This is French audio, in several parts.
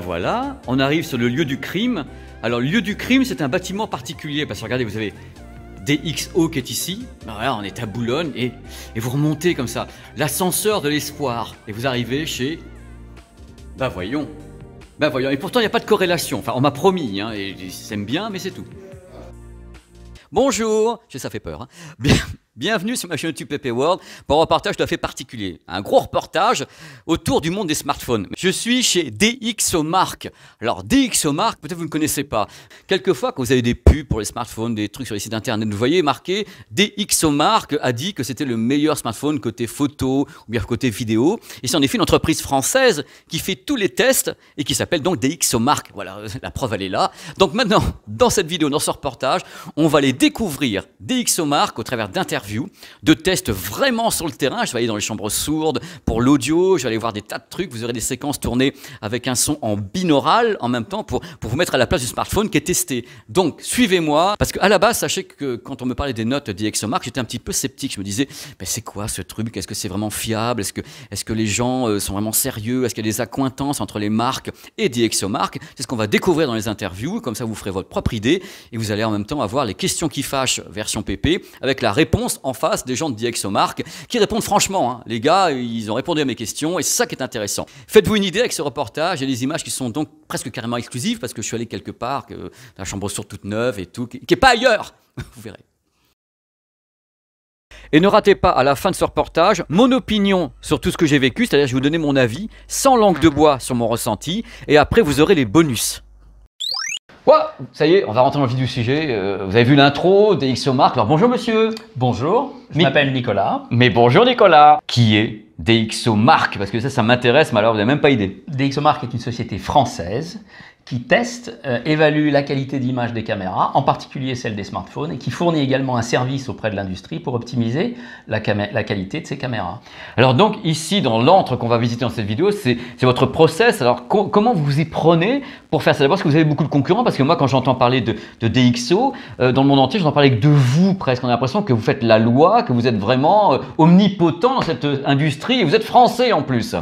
voilà, On arrive sur le lieu du crime. Alors, le lieu du crime, c'est un bâtiment particulier. Parce que regardez, vous avez DXO qui est ici. Ben voilà, on est à Boulogne et, vous remontez comme ça. L'ascenseur de l'espoir. Et vous arrivez chez. ben voyons. ben voyons. Et pourtant, il n'y a pas de corrélation. Enfin, on m'a promis, hein, et ils bien, mais c'est tout. Bonjour. Ça fait peur. Hein. Bien. Bienvenue sur ma chaîne YouTube PP World pour un reportage tout à fait particulier. Un gros reportage autour du monde des smartphones. Je suis chez DxOMark. Alors DxOMark, peut-être vous ne connaissez pas. Quelquefois, quand vous avez des pubs pour les smartphones, des trucs sur les sites internet, vous voyez marqué DxOMark a dit que c'était le meilleur smartphone côté photo ou bien côté vidéo. Et c'est en effet une entreprise française qui fait tous les tests et qui s'appelle donc DxOMark. Voilà, la preuve elle est là. Donc maintenant, dans cette vidéo, dans ce reportage, on va aller découvrir DxOMark au travers d'internet de tests vraiment sur le terrain. Je vais aller dans les chambres sourdes pour l'audio, je vais aller voir des tas de trucs. Vous aurez des séquences tournées avec un son en binaural en même temps pour, pour vous mettre à la place du smartphone qui est testé. Donc suivez-moi, parce qu'à la base, sachez que quand on me parlait des notes d'Exomark, j'étais un petit peu sceptique. Je me disais, mais c'est quoi ce truc Est-ce que c'est vraiment fiable Est-ce que, est que les gens euh, sont vraiment sérieux Est-ce qu'il y a des accointances entre les marques et d'Exomark C'est ce qu'on va découvrir dans les interviews, comme ça vous ferez votre propre idée et vous allez en même temps avoir les questions qui fâchent version PP avec la réponse en face des gens de DxOMark qui répondent franchement. Hein. Les gars, ils ont répondu à mes questions et c'est ça qui est intéressant. Faites-vous une idée avec ce reportage et les images qui sont donc presque carrément exclusives parce que je suis allé quelque part, que la chambre sur toute neuve et tout, qui n'est pas ailleurs. Vous verrez. Et ne ratez pas à la fin de ce reportage mon opinion sur tout ce que j'ai vécu, c'est-à-dire je vais vous donner mon avis sans langue de bois sur mon ressenti, et après vous aurez les bonus. Ouais, ça y est, on va rentrer dans le vif du sujet. Euh, vous avez vu l'intro DxOMark. Alors bonjour monsieur. Bonjour, je m'appelle Nicolas. Mais bonjour Nicolas. Qui est DxOMark Parce que ça, ça m'intéresse, mais alors vous n'avez même pas idée. DxOMark est une société française qui teste, euh, évalue la qualité d'image des caméras, en particulier celle des smartphones, et qui fournit également un service auprès de l'industrie pour optimiser la, qualité de ces caméras. Alors donc ici, dans l'antre qu'on va visiter dans cette vidéo, c'est votre process. Alors comment vous y prenez pour faire ça D'abord, parce que vous avez beaucoup de concurrents, parce que moi, quand j'entends parler de, de DxO, euh, dans le monde entier, j'entends parler que de vous presque. On a l'impression que vous faites la loi, que vous êtes vraiment euh, omnipotent dans cette industrie, et vous êtes français en plus.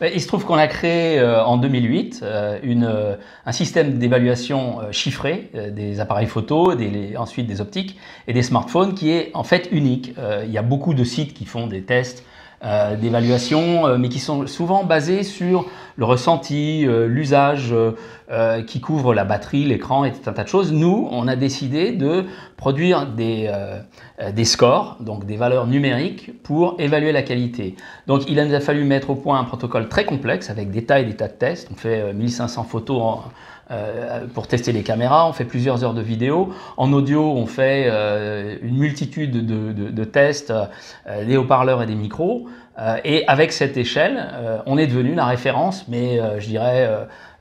Bah, il se trouve qu'on a créé euh, en 2008 euh, euh, un système d'évaluation chiffré des appareils photo, ensuite des optiques et des smartphones qui est en fait unique. il y a beaucoup de sites qui font des tests euh, d'évaluation, euh, mais qui sont souvent basés sur le ressenti, euh, l'usage qui couvre la batterie, l'écran et tout un tas de choses. Nous, on a décidé de produire des, scores, donc des valeurs numériques, pour évaluer la qualité. Donc il nous a fallu mettre au point un protocole très complexe avec des tas et des tas de tests. On fait 1500 photos en euh, euh, pour tester les caméras, on fait plusieurs heures de vidéo. En audio, on fait euh, une multitude de, tests, des haut-parleurs et des micros. et avec cette échelle, on est devenu la référence, mais je dirais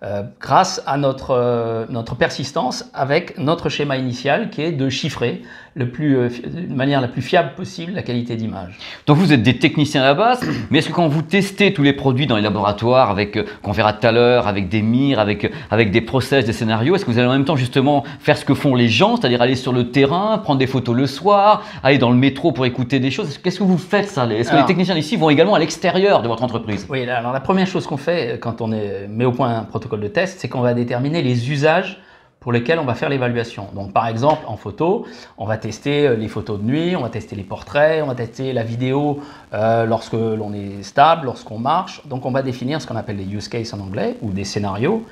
euh, grâce à notre, euh, notre persistance avec notre schéma initial qui est de chiffrer le plus, euh, de manière la plus fiable possible la qualité d'image. Donc vous êtes des techniciens à la base, mais est-ce que quand vous testez tous les produits dans les laboratoires, avec qu'on verra tout à l'heure, avec des mires, avec, avec des process, des scénarios, est-ce que vous allez en même temps justement faire ce que font les gens, c'est-à-dire aller sur le terrain, prendre des photos le soir, aller dans le métro pour écouter des choses Qu'est-ce que vous faites ça Est-ce que les techniciens ici vont également à l'extérieur de votre entreprise Oui, alors la première chose qu'on fait quand on est, met au point un protocole de test, c'est qu'on va déterminer les usages pour lesquels on va faire l'évaluation. Donc par exemple en photo, on va tester euh, les photos de nuit, on va tester les portraits, on va tester la vidéo euh, lorsque l'on est stable, lorsqu'on marche. Donc on va définir ce qu'on appelle les use cases en anglais ou des scénarios.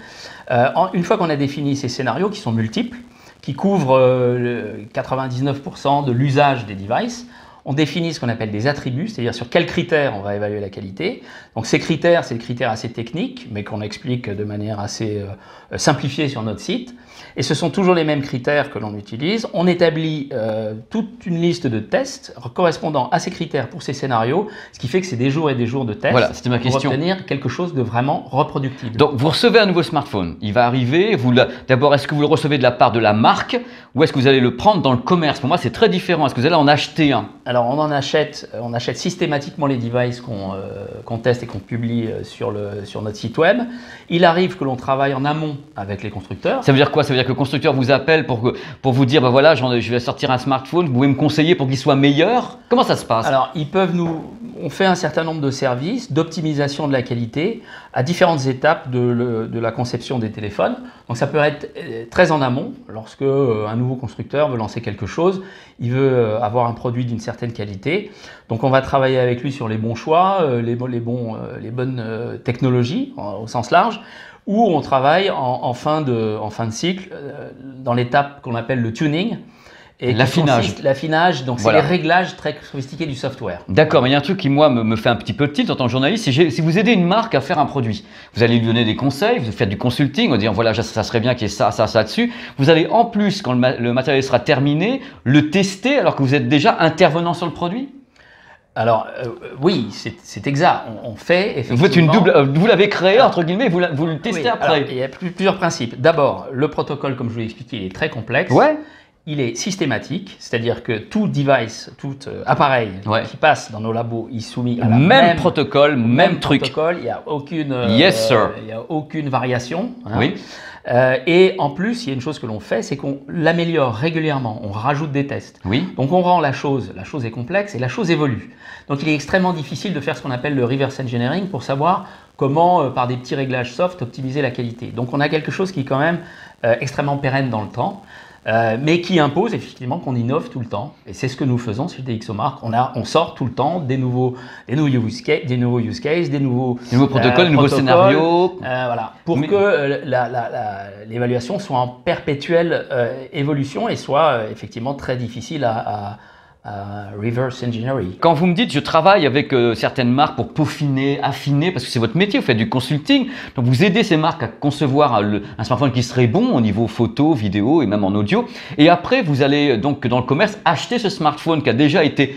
Euh, une fois qu'on a défini ces scénarios qui sont multiples, qui couvrent 99% de l'usage des devices, on définit ce qu'on appelle des attributs, c'est-à-dire sur quels critères on va évaluer la qualité. Donc ces critères, c'est des critères assez techniques, mais qu'on explique de manière assez euh, simplifiée sur notre site. Et ce sont toujours les mêmes critères que l'on utilise. On établit euh, toute une liste de tests correspondant à ces critères pour ces scénarios, ce qui fait que c'est des jours et des jours de tests pour obtenir quelque chose de vraiment reproductible. Donc vous recevez un nouveau smartphone, il va arriver. D'abord, est-ce que vous le recevez de la part de la marque ou est-ce que vous allez le prendre dans le commerce Pour moi, c'est très différent. Est-ce que vous allez en acheter un alors on en achète, euh, on achète systématiquement les devices qu'on euh, teste et qu'on publie euh, sur, sur notre site web. Il arrive que l'on travaille en amont avec les constructeurs. Ça veut dire quoi Ça veut dire que le constructeur vous appelle pour, vous dire, bah voilà, je vais sortir un smartphone, vous pouvez me conseiller pour qu'il soit meilleur Comment ça se passe Alors ils peuvent nous, on fait un certain nombre de services d'optimisation de la qualité à différentes étapes de la conception des téléphones. Donc ça peut être euh, très en amont, lorsque euh, un nouveau constructeur veut lancer quelque chose, il veut euh, avoir un produit d'une certaine qualité. Donc on va travailler avec lui sur les bons choix, les, bonnes technologies au sens large, ou on travaille en fin, de, cycle, dans l'étape qu'on appelle le tuning. L'affinage. L'affinage, donc c'est les réglages très sophistiqués du software. D'accord, mais il y a un truc qui, moi, me, fait un petit peu tilt en tant que journaliste, c'est si vous aidez une marque à faire un produit, vous allez lui donner des conseils, vous faites du consulting, en disant voilà, ça, serait bien qu'il y ait ça, ça, ça dessus. Vous allez en plus, quand le, matériel sera terminé, le tester alors que vous êtes déjà intervenant sur le produit alors euh, euh, oui, c'est exact. On, fait effectivement. Vous une double. Euh, vous l'avez créé entre guillemets. Vous, vous le testez après. il y a plusieurs principes. D'abord, le protocole, comme je vous l'ai expliqué, il est très complexe. Ouais il est systématique, c'est-à-dire que tout device, tout euh, appareil qui passe dans nos labos est soumis à la même, protocole, même, truc. il n'y a aucune, euh, yes, il y a aucune variation. Hein. Oui. Euh, et en plus, il y a une chose que l'on fait, c'est qu'on l'améliore régulièrement, on rajoute des tests. Oui. Donc on rend la chose, la chose est complexe et la chose évolue. Donc il est extrêmement difficile de faire ce qu'on appelle le reverse engineering pour savoir comment, par des petits réglages soft, optimiser la qualité. Donc on a quelque chose qui est quand même extrêmement pérenne dans le temps. Euh, mais qui impose effectivement qu'on innove tout le temps. Et c'est ce que nous faisons sur DxOMark. On, on sort tout le temps des nouveaux, des nouveaux use cases, des nouveaux, use euh, des nouveaux, protocoles, des nouveaux scénarios. Euh, voilà, pour que l'évaluation soit en perpétuelle évolution et soit effectivement très difficile à euh, reverse engineering. Quand vous me dites je travaille avec euh, certaines marques pour peaufiner, affiner, parce que c'est votre métier, vous faites du consulting, donc vous aidez ces marques à concevoir euh, un, smartphone qui serait bon au niveau photo, vidéo et même en audio. Et après, vous allez donc dans le commerce acheter ce smartphone qui a déjà été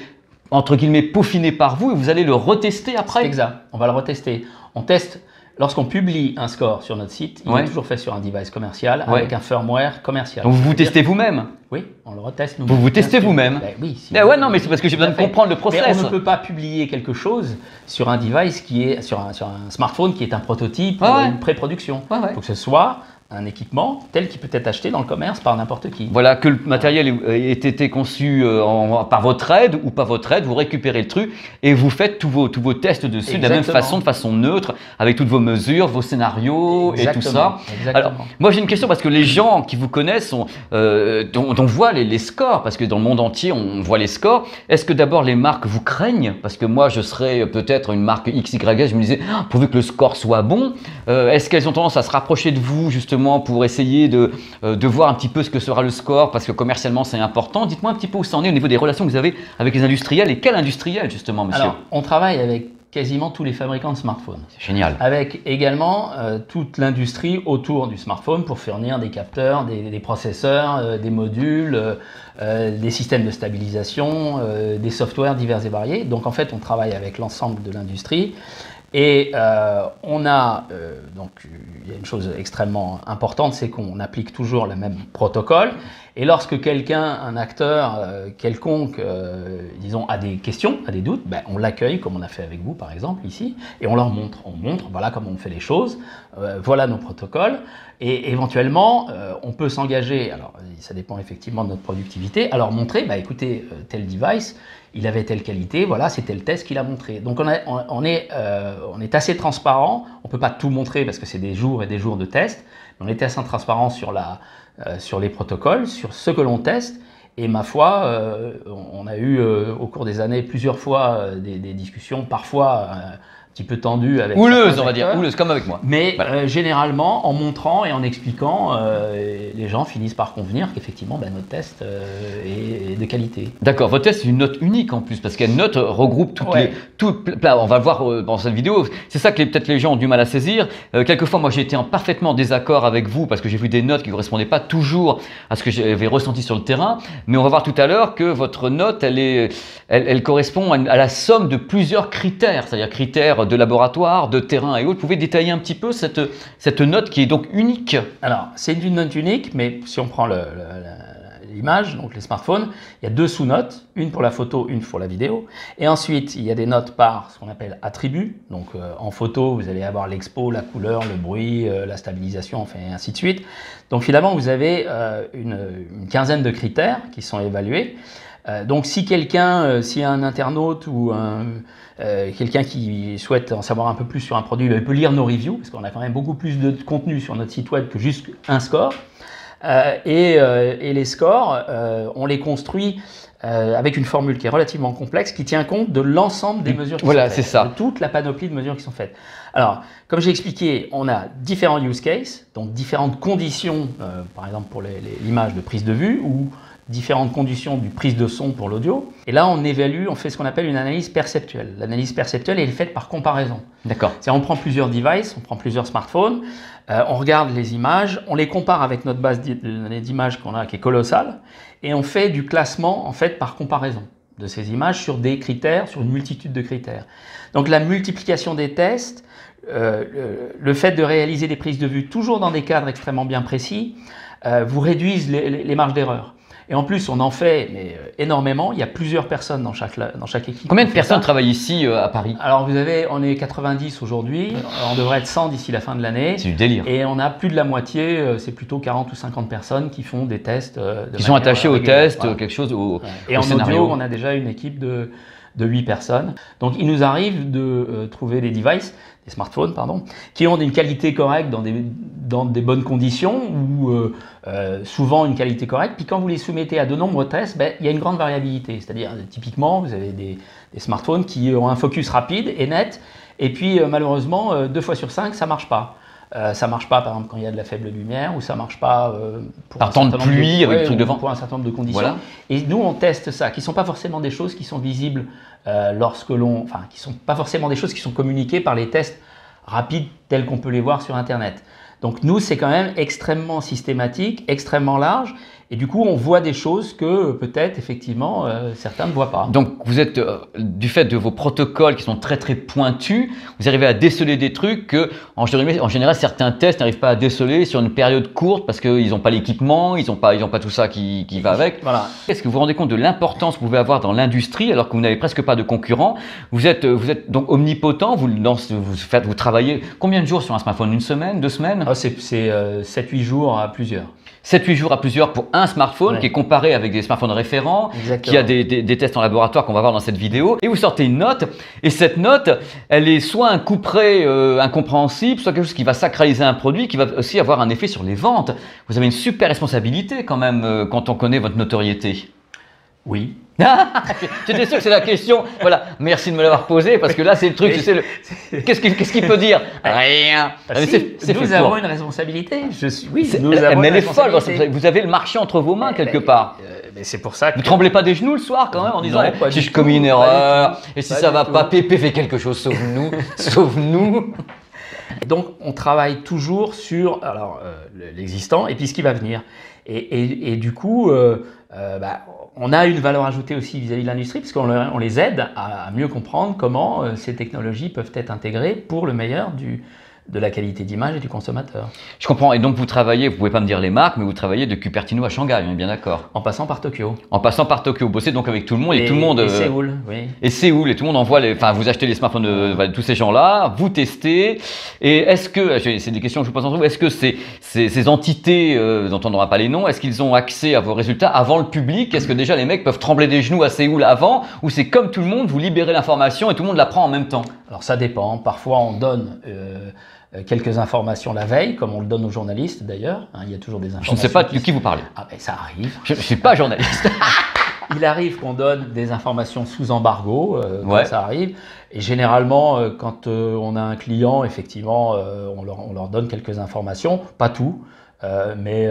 entre guillemets peaufiné par vous et vous allez le retester après. exact. On va le retester. On teste Lorsqu'on publie un score sur notre site, il est toujours fait sur un device commercial avec un firmware commercial. vous vous testez vous-même Oui, on le reteste Vous vous testez vous-même ben Oui. Si ouais, non, mais c'est parce que j'ai besoin de comprendre le process. on ne peut pas publier quelque chose sur un device qui est sur un, smartphone qui est un prototype, ou une pré-production. Il faut que ce soit un équipement tel qu'il peut être acheté dans le commerce par n'importe qui. Voilà, que le matériel euh, ait été conçu euh, par votre aide ou pas votre aide, vous récupérez le truc et vous faites tous vos, tous vos tests dessus de la même façon, de façon neutre, avec toutes vos mesures, vos scénarios et tout ça. Exactement. Alors, moi j'ai une question parce que les gens qui vous connaissent, euh, dont on, voit les, scores, parce que dans le monde entier, on voit les scores. Est-ce que d'abord les marques vous craignent Parce que moi je serais peut-être une marque XYS, je me disais, ah, pourvu que le score soit bon, est-ce qu'elles ont tendance à se rapprocher de vous justement pour essayer de, euh, de voir un petit peu ce que sera le score, parce que commercialement c'est important. Dites-moi un petit peu où ça en est au niveau des relations que vous avez avec les industriels et quels industriels justement, monsieur Alors, on travaille avec quasiment tous les fabricants de smartphones. C'est génial. Avec également euh, toute l'industrie autour du smartphone pour fournir des capteurs, des, processeurs, euh, des modules, des systèmes de stabilisation, des softwares divers et variés. Donc en fait, on travaille avec l'ensemble de l'industrie. Et euh, on a, euh, donc il y a une chose extrêmement importante, c'est qu'on applique toujours le même protocole et lorsque quelqu'un, un acteur euh, quelconque, euh, disons, a des questions, a des doutes, ben, on l'accueille comme on a fait avec vous, par exemple, ici, et on leur montre. On montre, voilà comment on fait les choses, euh, voilà nos protocoles, et éventuellement, on peut s'engager, alors ça dépend effectivement de notre productivité, à leur montrer, ben, écoutez, tel device, il avait telle qualité, voilà, c'était le test qu'il a montré. Donc on, on, est, on est assez transparent, on ne peut pas tout montrer parce que c'est des jours et des jours de tests, mais on est assez transparent sur la euh, sur les protocoles, sur ce que l'on teste. Et ma foi, euh, on a eu euh, au cours des années plusieurs fois des, discussions, parfois petit peu tendu Avec Houleuse, on va dire, houleuse, comme avec moi. Mais euh, généralement, en montrant et en expliquant, euh, les gens finissent par convenir qu'effectivement, bah, notre test euh, est, de qualité. D'accord, votre test, c'est une note unique en plus, parce qu'elle note regroupe toutes les. là, on va le voir dans cette vidéo, c'est ça que peut-être les gens ont du mal à saisir. quelquefois, moi, j'ai été en parfaitement désaccord avec vous, parce que j'ai vu des notes qui ne correspondaient pas toujours à ce que j'avais ressenti sur le terrain, mais on va voir tout à l'heure que votre note, elle, est, elle, correspond à la somme de plusieurs critères, c'est-à-dire critères de laboratoire, de terrain et autres. Vous pouvez détailler un petit peu cette, cette note qui est donc unique Alors, c'est une note unique, mais si on prend l'image, donc les smartphones, il y a deux sous-notes, une pour la photo, une pour la vidéo. Et ensuite, il y a des notes par ce qu'on appelle attributs. Donc euh, en photo, vous allez avoir l'expo, la couleur, le bruit, euh, la stabilisation, enfin, et ainsi de suite. Donc finalement, vous avez euh, une quinzaine de critères qui sont évalués. Euh, donc si quelqu'un, euh, si un internaute ou euh, quelqu'un qui souhaite en savoir un peu plus sur un produit, ben, il peut lire nos reviews, parce qu'on a quand même beaucoup plus de contenu sur notre site web que juste un score. Et, les scores, on les construit avec une formule qui est relativement complexe, qui tient compte de l'ensemble des mesures qui voilà, sont faites, ça. de toute la panoplie de mesures qui sont faites. Alors, comme j'ai expliqué, on a différents use cases, donc différentes conditions, par exemple pour l'image de prise de vue, ou différentes conditions du prise de son pour l'audio. Et là, on évalue, on fait ce qu'on appelle une analyse perceptuelle. L'analyse perceptuelle est faite par comparaison. D'accord. C'est-à-dire, on prend plusieurs devices, on prend plusieurs smartphones, euh, on regarde les images, on les compare avec notre base d'images qu'on a, qui est colossale, et on fait du classement, en fait, par comparaison de ces images sur des critères, sur une multitude de critères. Donc, la multiplication des tests, euh, le fait de réaliser des prises de vue toujours dans des cadres extrêmement bien précis, euh, vous réduisent les marges d'erreur. Et en plus, on en fait mais, euh, énormément. Il y a plusieurs personnes dans chaque, dans chaque équipe. Combien de personnes travaillent ici euh, à Paris Alors, vous avez, on est 90 aujourd'hui. on devrait être 100 d'ici la fin de l'année. C'est du délire. Et on a plus de la moitié, euh, c'est plutôt 40 ou 50 personnes qui font des tests. De qui sont attachés aux tests, quelque chose, Et en scénario. on a déjà une équipe de de 8 personnes. Donc il nous arrive de euh, trouver des devices, des smartphones, pardon, qui ont une qualité correcte dans des, bonnes conditions ou euh, euh, souvent une qualité correcte. Puis quand vous les soumettez à de nombreux tests, ben, il y a une grande variabilité. C'est-à-dire, typiquement, vous avez des, des, smartphones qui ont un focus rapide et net, et puis malheureusement, deux fois sur cinq, ça marche pas. Ça euh, ça marche pas, par exemple, quand il y a de la faible lumière, ou ça marche pas euh, pour, par un temps de pluie, avec devant. pour un certain nombre de conditions. Et nous, on teste ça, qui ne sont pas forcément des choses qui sont visibles euh, lorsque l'on, enfin, qui sont pas forcément des choses qui sont communiquées par les tests rapides tels qu'on peut les voir sur Internet. Donc nous, c'est quand même extrêmement systématique, extrêmement large. Et du coup, on voit des choses que peut-être effectivement euh, certains ne voient pas. Donc, vous êtes euh, du fait de vos protocoles qui sont très très pointus, vous arrivez à déceler des trucs que, en, général, certains tests n'arrivent pas à déceler sur une période courte parce qu'ils n'ont pas l'équipement, ils n'ont pas, ils pas tout ça qui, qui va avec. Voilà. Est-ce que vous vous rendez compte de l'importance que vous pouvez avoir dans l'industrie alors que vous n'avez presque pas de concurrents Vous êtes, euh, vous êtes donc omnipotent. Vous, vous faites, vous travaillez combien de jours sur un smartphone Une semaine, deux semaines c'est 7-8 euh, jours à plusieurs. 7-8 jours à plusieurs pour un smartphone qui est comparé avec des smartphones référents, qui a des, tests en laboratoire qu'on va voir dans cette vidéo. Et vous sortez une note, et cette note, elle est soit un coup euh, incompréhensible, soit quelque chose qui va sacraliser un produit, qui va aussi avoir un effet sur les ventes. Vous avez une super responsabilité quand même euh, quand on connaît votre notoriété. Oui, J'étais sûr que c'est la question. Voilà, merci de me l'avoir posé parce que là, c'est le truc. Qu'est-ce Qu'est-ce qu'il peut dire ah, Rien. Bah ah, nous avons une responsabilité. Je suis. Oui, nous une responsabilité. mais elle est folle. Vous avez le marché entre vos mains eh quelque ben, part. Euh, mais c'est pour ça. Que... Vous tremblez pas des genoux le soir quand même en disant si je commets une erreur et si ça va pas, Pépé fait quelque chose. Sauve nous, sauve nous. Donc, on travaille toujours sur alors euh, l'existant et puis ce qui va venir. Et, du coup, euh, euh, bah, on a une valeur ajoutée aussi vis-à-vis de l'industrie, parce qu'on les aide à, mieux comprendre comment euh, ces technologies peuvent être intégrées pour le meilleur du, de la qualité d'image et du consommateur. Je comprends. Et donc vous travaillez, vous pouvez pas me dire les marques, mais vous travaillez de Cupertino à Shanghai, on est bien d'accord. En passant par Tokyo. En passant par Tokyo, vous bossez donc avec tout le monde et, tout le monde. Et euh, Séoul, oui. Et Séoul, et tout le monde envoie les. Enfin, vous achetez les smartphones de, tous ces gens-là, vous testez. Et est-ce que, c'est des questions que je vous pose en est-ce que ces, ces, entités, vous euh, pas les noms, est-ce qu'ils ont accès à vos résultats avant le public Est-ce que déjà les mecs peuvent trembler des genoux à Séoul avant Ou c'est comme tout le monde, vous libérez l'information et tout le monde la prend en même temps Alors ça dépend. Parfois on donne. Euh, euh, quelques informations la veille, comme on le donne aux journalistes d'ailleurs. Hein, il y a toujours des informations. Je ne sais pas qui... de qui vous parlez. Ah, ben, ça arrive. Je ne suis pas journaliste. il arrive qu'on donne des informations sous embargo, euh, ça arrive. Et généralement, euh, quand on a un client, effectivement, on leur, on, leur, donne quelques informations, pas tout, mais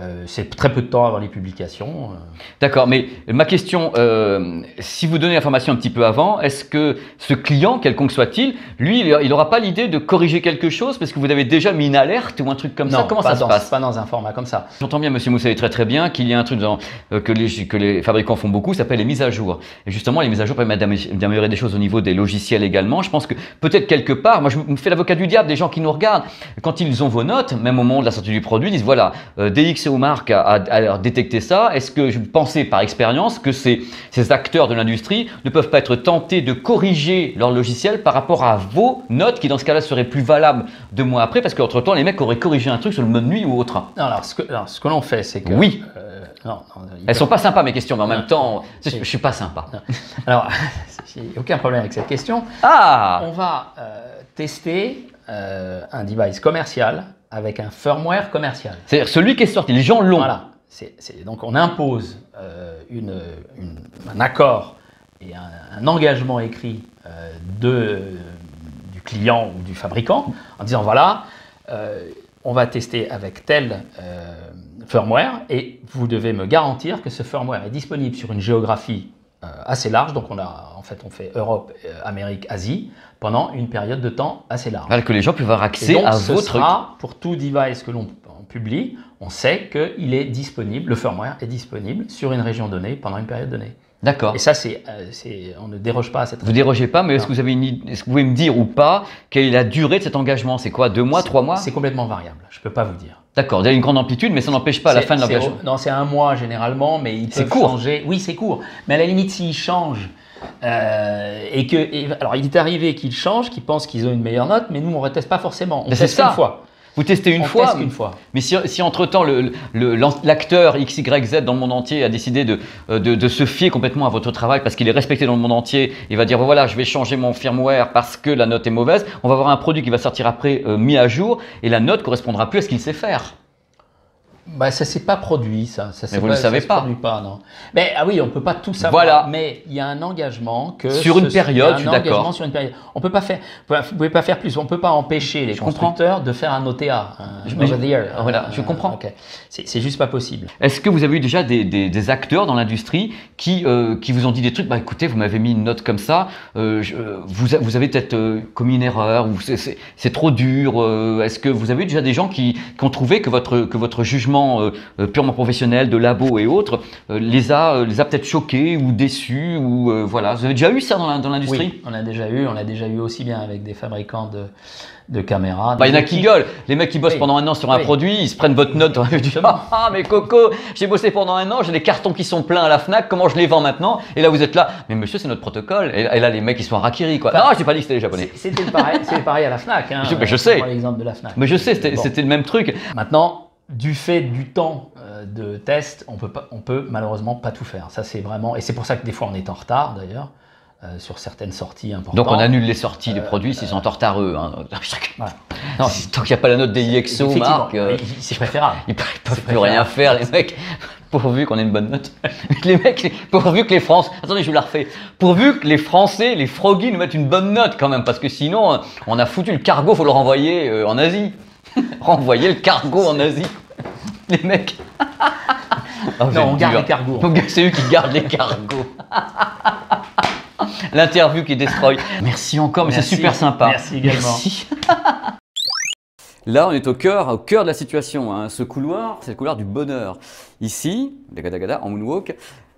euh, c'est très peu de temps avant les publications. Euh. D'accord, mais ma question, euh, si vous donnez l'information un petit peu avant, est-ce que ce client, quelconque soit-il, lui, il n'aura pas l'idée de corriger quelque chose parce que vous avez déjà mis une alerte ou un truc comme non, ça Comment ça se passe Pas dans un format comme ça. J'entends bien, Monsieur Moussaï, très très bien qu'il y a un truc dans, que, les, que, les, fabricants font beaucoup, ça s'appelle les mises à jour. Et justement, les mises à jour permettent d'améliorer des choses au niveau des logiciels également. Je pense que peut-être quelque part, moi je me fais l'avocat du diable des gens qui nous regardent, quand ils ont vos notes, même au moment de la sortie du produit, ils disent voilà, DX aux marques à, détecter ça Est-ce que je pensais par expérience que ces, acteurs de l'industrie ne peuvent pas être tentés de corriger leur logiciel par rapport à vos notes qui dans ce cas-là seraient plus valables deux mois après parce qu'entre-temps les mecs auraient corrigé un truc sur le mode nuit ou autre non, Alors ce que, ce que l'on fait c'est que... Oui euh, non, non, Elles ne sont pas sympas mes questions, mais en même temps, je, ne suis pas sympa. Alors, aucun problème avec cette question. Ah On va euh, tester euh, un device commercial avec un firmware commercial. C'est-à-dire celui qui est sorti, les gens l'ont. Voilà. donc on impose euh, un accord et un, engagement écrit euh, de, du client ou du fabricant en disant voilà, euh, on va tester avec tel firmware et vous devez me garantir que ce firmware est disponible sur une géographie euh, assez large. Donc on a en fait on fait Europe, euh, Amérique, Asie pendant une période de temps assez large. que les gens puissent avoir accès à ce votre sera, pour tout device que l'on publie, on sait qu'il est disponible, le firmware est disponible sur une région donnée pendant une période donnée. D'accord. Et ça, c'est, euh, on ne déroge pas à cette. Vous dérogez pas, mais est-ce que vous avez une, est-ce que vous pouvez me dire ou pas quelle est la durée de cet engagement C'est quoi, deux mois, trois mois C'est complètement variable. Je peux pas vous dire. D'accord, il y a une grande amplitude, mais ça n'empêche pas la fin de l'engagement. Non, c'est un mois généralement, mais il' peuvent court. changer. Oui, c'est court. Mais à la limite, s'il change euh, et que, alors il est arrivé qu'ils changent, qu'ils pensent qu'ils ont une meilleure note, mais nous on ne reteste pas forcément. On mais c'est une fois. Vous testez une, fois, une fois. Mais si, entre-temps l'acteur XYZ dans le monde entier a décidé euh, de, se fier complètement à votre travail parce qu'il est respecté dans le monde entier, il va dire voilà, je vais changer mon firmware parce que la note est mauvaise, on va avoir un produit qui va sortir après euh, mis à jour et la note correspondra plus à ce qu'il sait faire bah, ça s'est pas produit, ça. mais vous ne le savez pas. Produit pas non. Mais ah oui, on peut pas tout savoir. Voilà. Mais il y a un engagement que sur une période, d'accord. Sur une on peut pas faire. Vous pouvez pas faire plus. On peut pas empêcher les je constructeurs de faire un OTA. je, voilà, je euh, comprends. Okay. C'est juste pas possible. Est-ce que vous avez eu déjà des, des, acteurs dans l'industrie qui euh, qui vous ont dit des trucs Bah écoutez, vous m'avez mis une note comme ça. Euh, vous, vous avez peut-être commis une erreur ou c'est trop dur. Est-ce que vous avez eu déjà des gens qui, qui ont trouvé que votre que votre jugement euh, euh, purement professionnel, de labo et autres, euh, les a, les a peut-être choqués ou déçus ou voilà. Vous avez déjà eu ça dans l'industrie On a déjà eu, on a déjà eu aussi bien avec des fabricants de, de caméras. Bah, il y en a qui gueulent. Les mecs qui bossent pendant un an sur un produit, ils se prennent votre note. ah, mais Coco, j'ai bossé pendant un an, j'ai des cartons qui sont pleins à la Fnac, comment je les vends maintenant Et là, vous êtes là, mais monsieur, c'est notre protocole. Et, là, les mecs, ils sont à Rakiri, quoi. Je ah, j'ai pas dit que c'était les Japonais. C'était pareil, pareil à la Fnac. Hein, je, mais je sais. l'exemple de la Fnac. Mais je sais, c'était le même truc. Maintenant, du fait du temps euh, de test, on peut, peut malheureusement pas tout faire. Ça, c'est vraiment, et c'est pour ça que des fois on est en retard d'ailleurs. Euh, sur certaines sorties importantes. Donc on annule les sorties de des euh, produits s'ils sont en retard eux. Hein. tant qu'il n'y a pas la note des IXO, Marc, c'est préférable. Ils ne peuvent plus rien faire, les mecs. Pourvu qu'on ait une bonne note. les mecs, pourvu que les Français. Attendez, je la Pourvu que les Français, les nous mettent une bonne note quand même, parce que sinon, on a foutu le cargo, faut le renvoyer en Asie. renvoyer le cargo en Asie. Les mecs. non, on garde les cargos. C'est eux qui gardent les cargos. L'interview qui destroy. Merci encore, mais c'est super sympa. Merci également. Là, on est au cœur, au cœur de la situation. Hein. Ce couloir, c'est le couloir du bonheur. Ici, en moonwalk,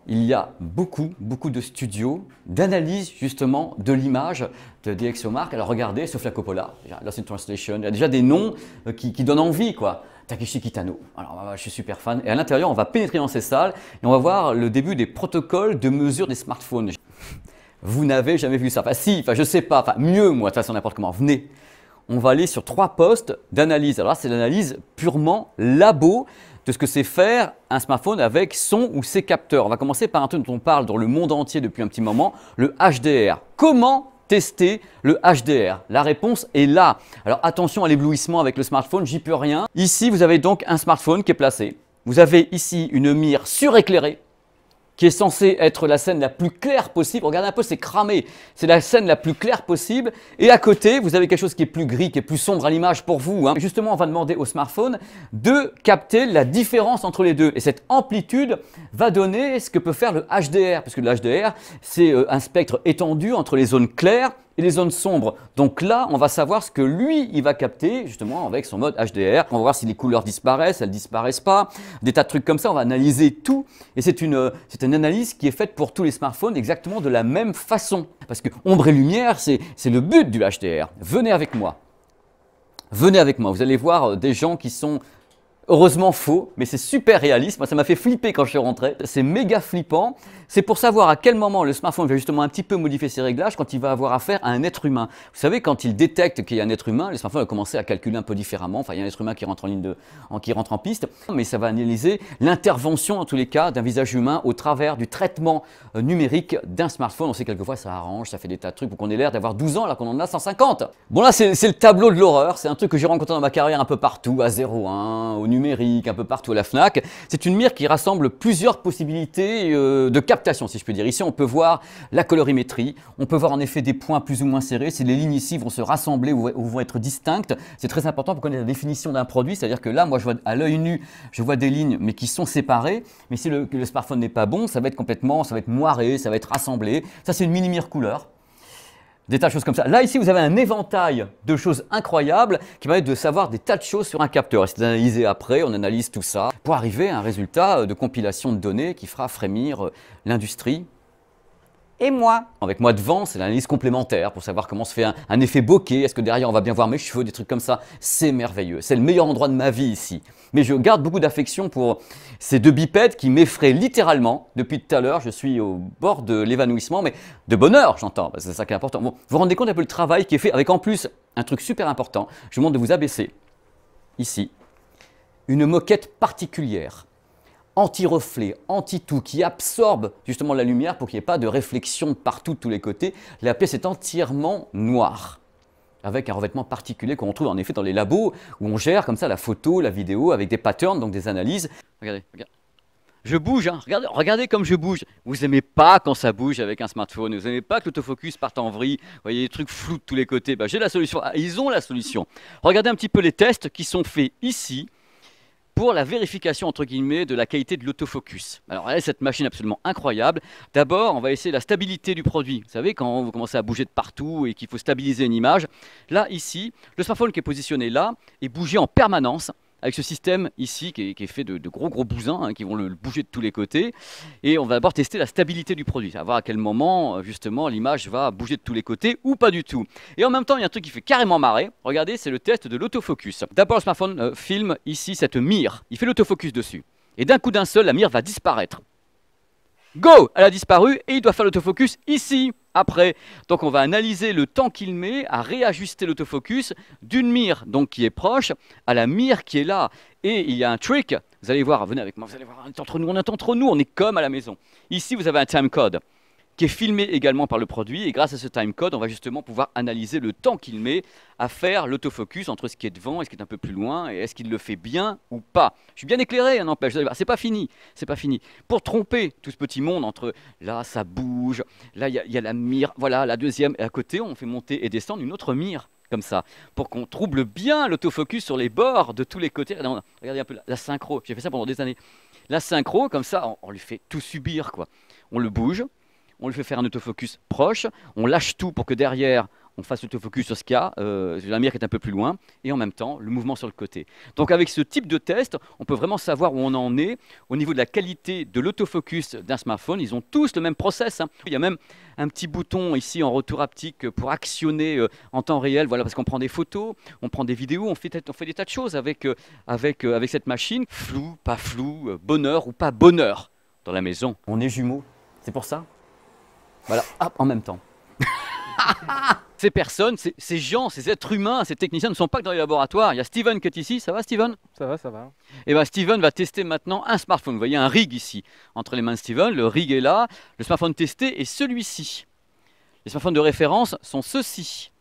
il y a beaucoup, beaucoup de studios d'analyse justement de l'image de marque. Alors regardez ce Coppola, Lost in Translation, il y a déjà des noms euh, qui, donnent envie quoi. Takeshi Kitano. Alors, euh, je suis super fan. Et à l'intérieur, on va pénétrer dans ces salles et on va voir le début des protocoles de mesure des smartphones. Vous n'avez jamais vu ça. Enfin, si, enfin, je sais pas. Enfin, mieux, moi, de toute façon, n'importe comment. Venez. On va aller sur trois postes d'analyse. Alors là, c'est l'analyse purement labo de ce que c'est faire un smartphone avec son ou ses capteurs. On va commencer par un truc dont on parle dans le monde entier depuis un petit moment, le HDR. Comment tester le HDR La réponse est là. Alors attention à l'éblouissement avec le smartphone, j'y peux rien. Ici, vous avez donc un smartphone qui est placé. Vous avez ici une mire suréclairée qui est censé être la scène la plus claire possible. Regardez un peu, c'est cramé. C'est la scène la plus claire possible. Et à côté, vous avez quelque chose qui est plus gris, qui est plus sombre à l'image pour vous. Hein. Justement, on va demander au smartphone de capter la différence entre les deux. Et cette amplitude va donner ce que peut faire le HDR, Parce que le HDR, c'est euh, un spectre étendu entre les zones claires et les zones sombres. Donc là, on va savoir ce que lui, il va capter, justement, avec son mode HDR. On va voir si les couleurs disparaissent, elles disparaissent pas, des tas de trucs comme ça. On va analyser tout. Et c'est une, analyse qui est faite pour tous les smartphones exactement de la même façon. Parce que ombre et lumière, c'est le but du HDR. Venez avec moi. Venez avec moi, vous allez voir euh, des gens qui sont Heureusement faux, mais c'est super réaliste. Moi, ça m'a fait flipper quand je suis rentré. C'est méga flippant. C'est pour savoir à quel moment le smartphone va justement un petit peu modifier ses réglages quand il va avoir affaire à un être humain. Vous savez, quand il détecte qu'il y a un être humain, le smartphone va commencer à calculer un peu différemment. Enfin, il y a un être humain qui rentre en ligne de, en, qui rentre en piste, mais ça va analyser l'intervention, en tous les cas, d'un visage humain au travers du traitement euh, numérique d'un smartphone. On sait quelquefois ça arrange, ça fait des tas de trucs pour qu'on ait l'air d'avoir 12 ans là qu'on en a 150. Bon là, c'est le tableau de l'horreur. C'est un truc que j'ai rencontré dans ma carrière un peu partout, à 0,1, au numérique, un peu partout à la FNAC. C'est une mire qui rassemble plusieurs possibilités euh, de captation, si je peux dire. Ici, on peut voir la colorimétrie, on peut voir en effet des points plus ou moins serrés, si les lignes ici vont se rassembler ou, vont être distinctes. C'est très important pour connaître la définition d'un produit, c'est-à-dire que là, moi, je vois à l'œil nu, je vois des lignes, mais qui sont séparées. Mais si le, le smartphone n'est pas bon, ça va être complètement, ça va être moiré, ça va être rassemblé. Ça, c'est une mini-mire couleur des tas de choses comme ça. Là, ici, vous avez un éventail de choses incroyables qui permettent de savoir des tas de choses sur un capteur. c'est analysé après, on analyse tout ça pour arriver à un résultat de compilation de données qui fera frémir euh, l'industrie et moi. Avec moi devant, c'est l'analyse complémentaire pour savoir comment se fait un, effet bokeh, est-ce que derrière on va bien voir mes cheveux, des trucs comme ça. C'est merveilleux, c'est le meilleur endroit de ma vie ici. Mais je garde beaucoup d'affection pour ces deux bipèdes qui m'effraient littéralement. Depuis tout à l'heure, je suis au bord de l'évanouissement, mais de bonheur, j'entends, c'est ça qui est important. vous vous rendez compte un peu le travail qui est fait avec en plus un truc super important. Je vous montre de vous abaisser. Ici, une moquette particulière anti-reflet, anti-tout, qui absorbe justement la lumière pour qu'il n'y ait pas de réflexion partout de tous les côtés. La pièce est entièrement noire avec un revêtement particulier qu'on trouve en effet dans les labos où on gère comme ça la photo, la vidéo avec des patterns, donc des analyses. Regardez, Je bouge, hein. regardez, comme je bouge. Vous aimez pas quand ça bouge avec un smartphone, vous aimez pas que l'autofocus parte en vrille, vous voyez des trucs flous de tous les côtés. Bah, j'ai la solution, ah, ils ont la solution. Regardez un petit peu les tests qui sont faits ici pour la vérification entre guillemets de la qualité de l'autofocus. Alors cette machine absolument incroyable. D'abord, on va essayer la stabilité du produit. Vous savez, quand vous commencez à bouger de partout et qu'il faut stabiliser une image, là ici, le smartphone qui est positionné là est bougé en permanence avec ce système ici qui est, fait de, gros gros bousins hein, qui vont le, bouger de tous les côtés. Et on va d'abord tester la stabilité du produit, savoir à quel moment euh, justement l'image va bouger de tous les côtés ou pas du tout. Et en même temps, il y a un truc qui fait carrément marrer. Regardez, c'est le test de l'autofocus. D'abord, le smartphone euh, filme ici cette mire. Il fait l'autofocus dessus. Et d'un coup d'un seul, la mire va disparaître. Go Elle a disparu et il doit faire l'autofocus ici, après. Donc on va analyser le temps qu'il met à réajuster l'autofocus d'une mire donc qui est proche à la mire qui est là. Et il y a un trick, vous allez voir, venez avec moi, vous allez voir, on est entre nous, on est entre nous, on est comme à la maison. Ici vous avez un time code qui est filmé également par le produit. Et grâce à ce timecode, on va justement pouvoir analyser le temps qu'il met à faire l'autofocus entre ce qui est devant et ce qui est un peu plus loin, et est-ce qu'il le fait bien ou pas. Je suis bien éclairé, hein, n'empêche. Ah, c'est pas fini, c'est pas fini. Pour tromper tout ce petit monde entre là, ça bouge, là, il y, a la mire, voilà, la deuxième, et à côté, on fait monter et descendre une autre mire. Comme ça, pour qu'on trouble bien l'autofocus sur les bords de tous les côtés. Regardez un peu la, synchro, j'ai fait ça pendant des années. La synchro, comme ça, on, on lui fait tout subir, quoi. On le bouge, on lui fait faire un autofocus proche, on lâche tout pour que derrière, on fasse l'autofocus sur ce qu'il y a, euh, la mire qui est un peu plus loin, et en même temps, le mouvement sur le côté. Donc avec ce type de test, on peut vraiment savoir où on en est au niveau de la qualité de l'autofocus d'un smartphone. Ils ont tous le même process. Hein. Il y a même un petit bouton ici en retour haptique pour actionner euh, en temps réel, voilà, parce qu'on prend des photos, on prend des vidéos, on fait, des tas de choses avec, euh, avec cette machine. Flou, pas flou, bonheur ou pas bonheur dans la maison. On est jumeaux, c'est pour ça voilà, en même temps. ces personnes, ces, gens, ces êtres humains, ces techniciens ne sont pas que dans les laboratoires. Il y a Steven qui est ici. Ça va, Steven Ça va, ça va. Et eh bien, Steven va tester maintenant un smartphone. Vous voyez un rig ici, entre les mains de Steven. Le rig est là. Le smartphone testé est celui-ci. Les smartphones de référence sont ceux-ci.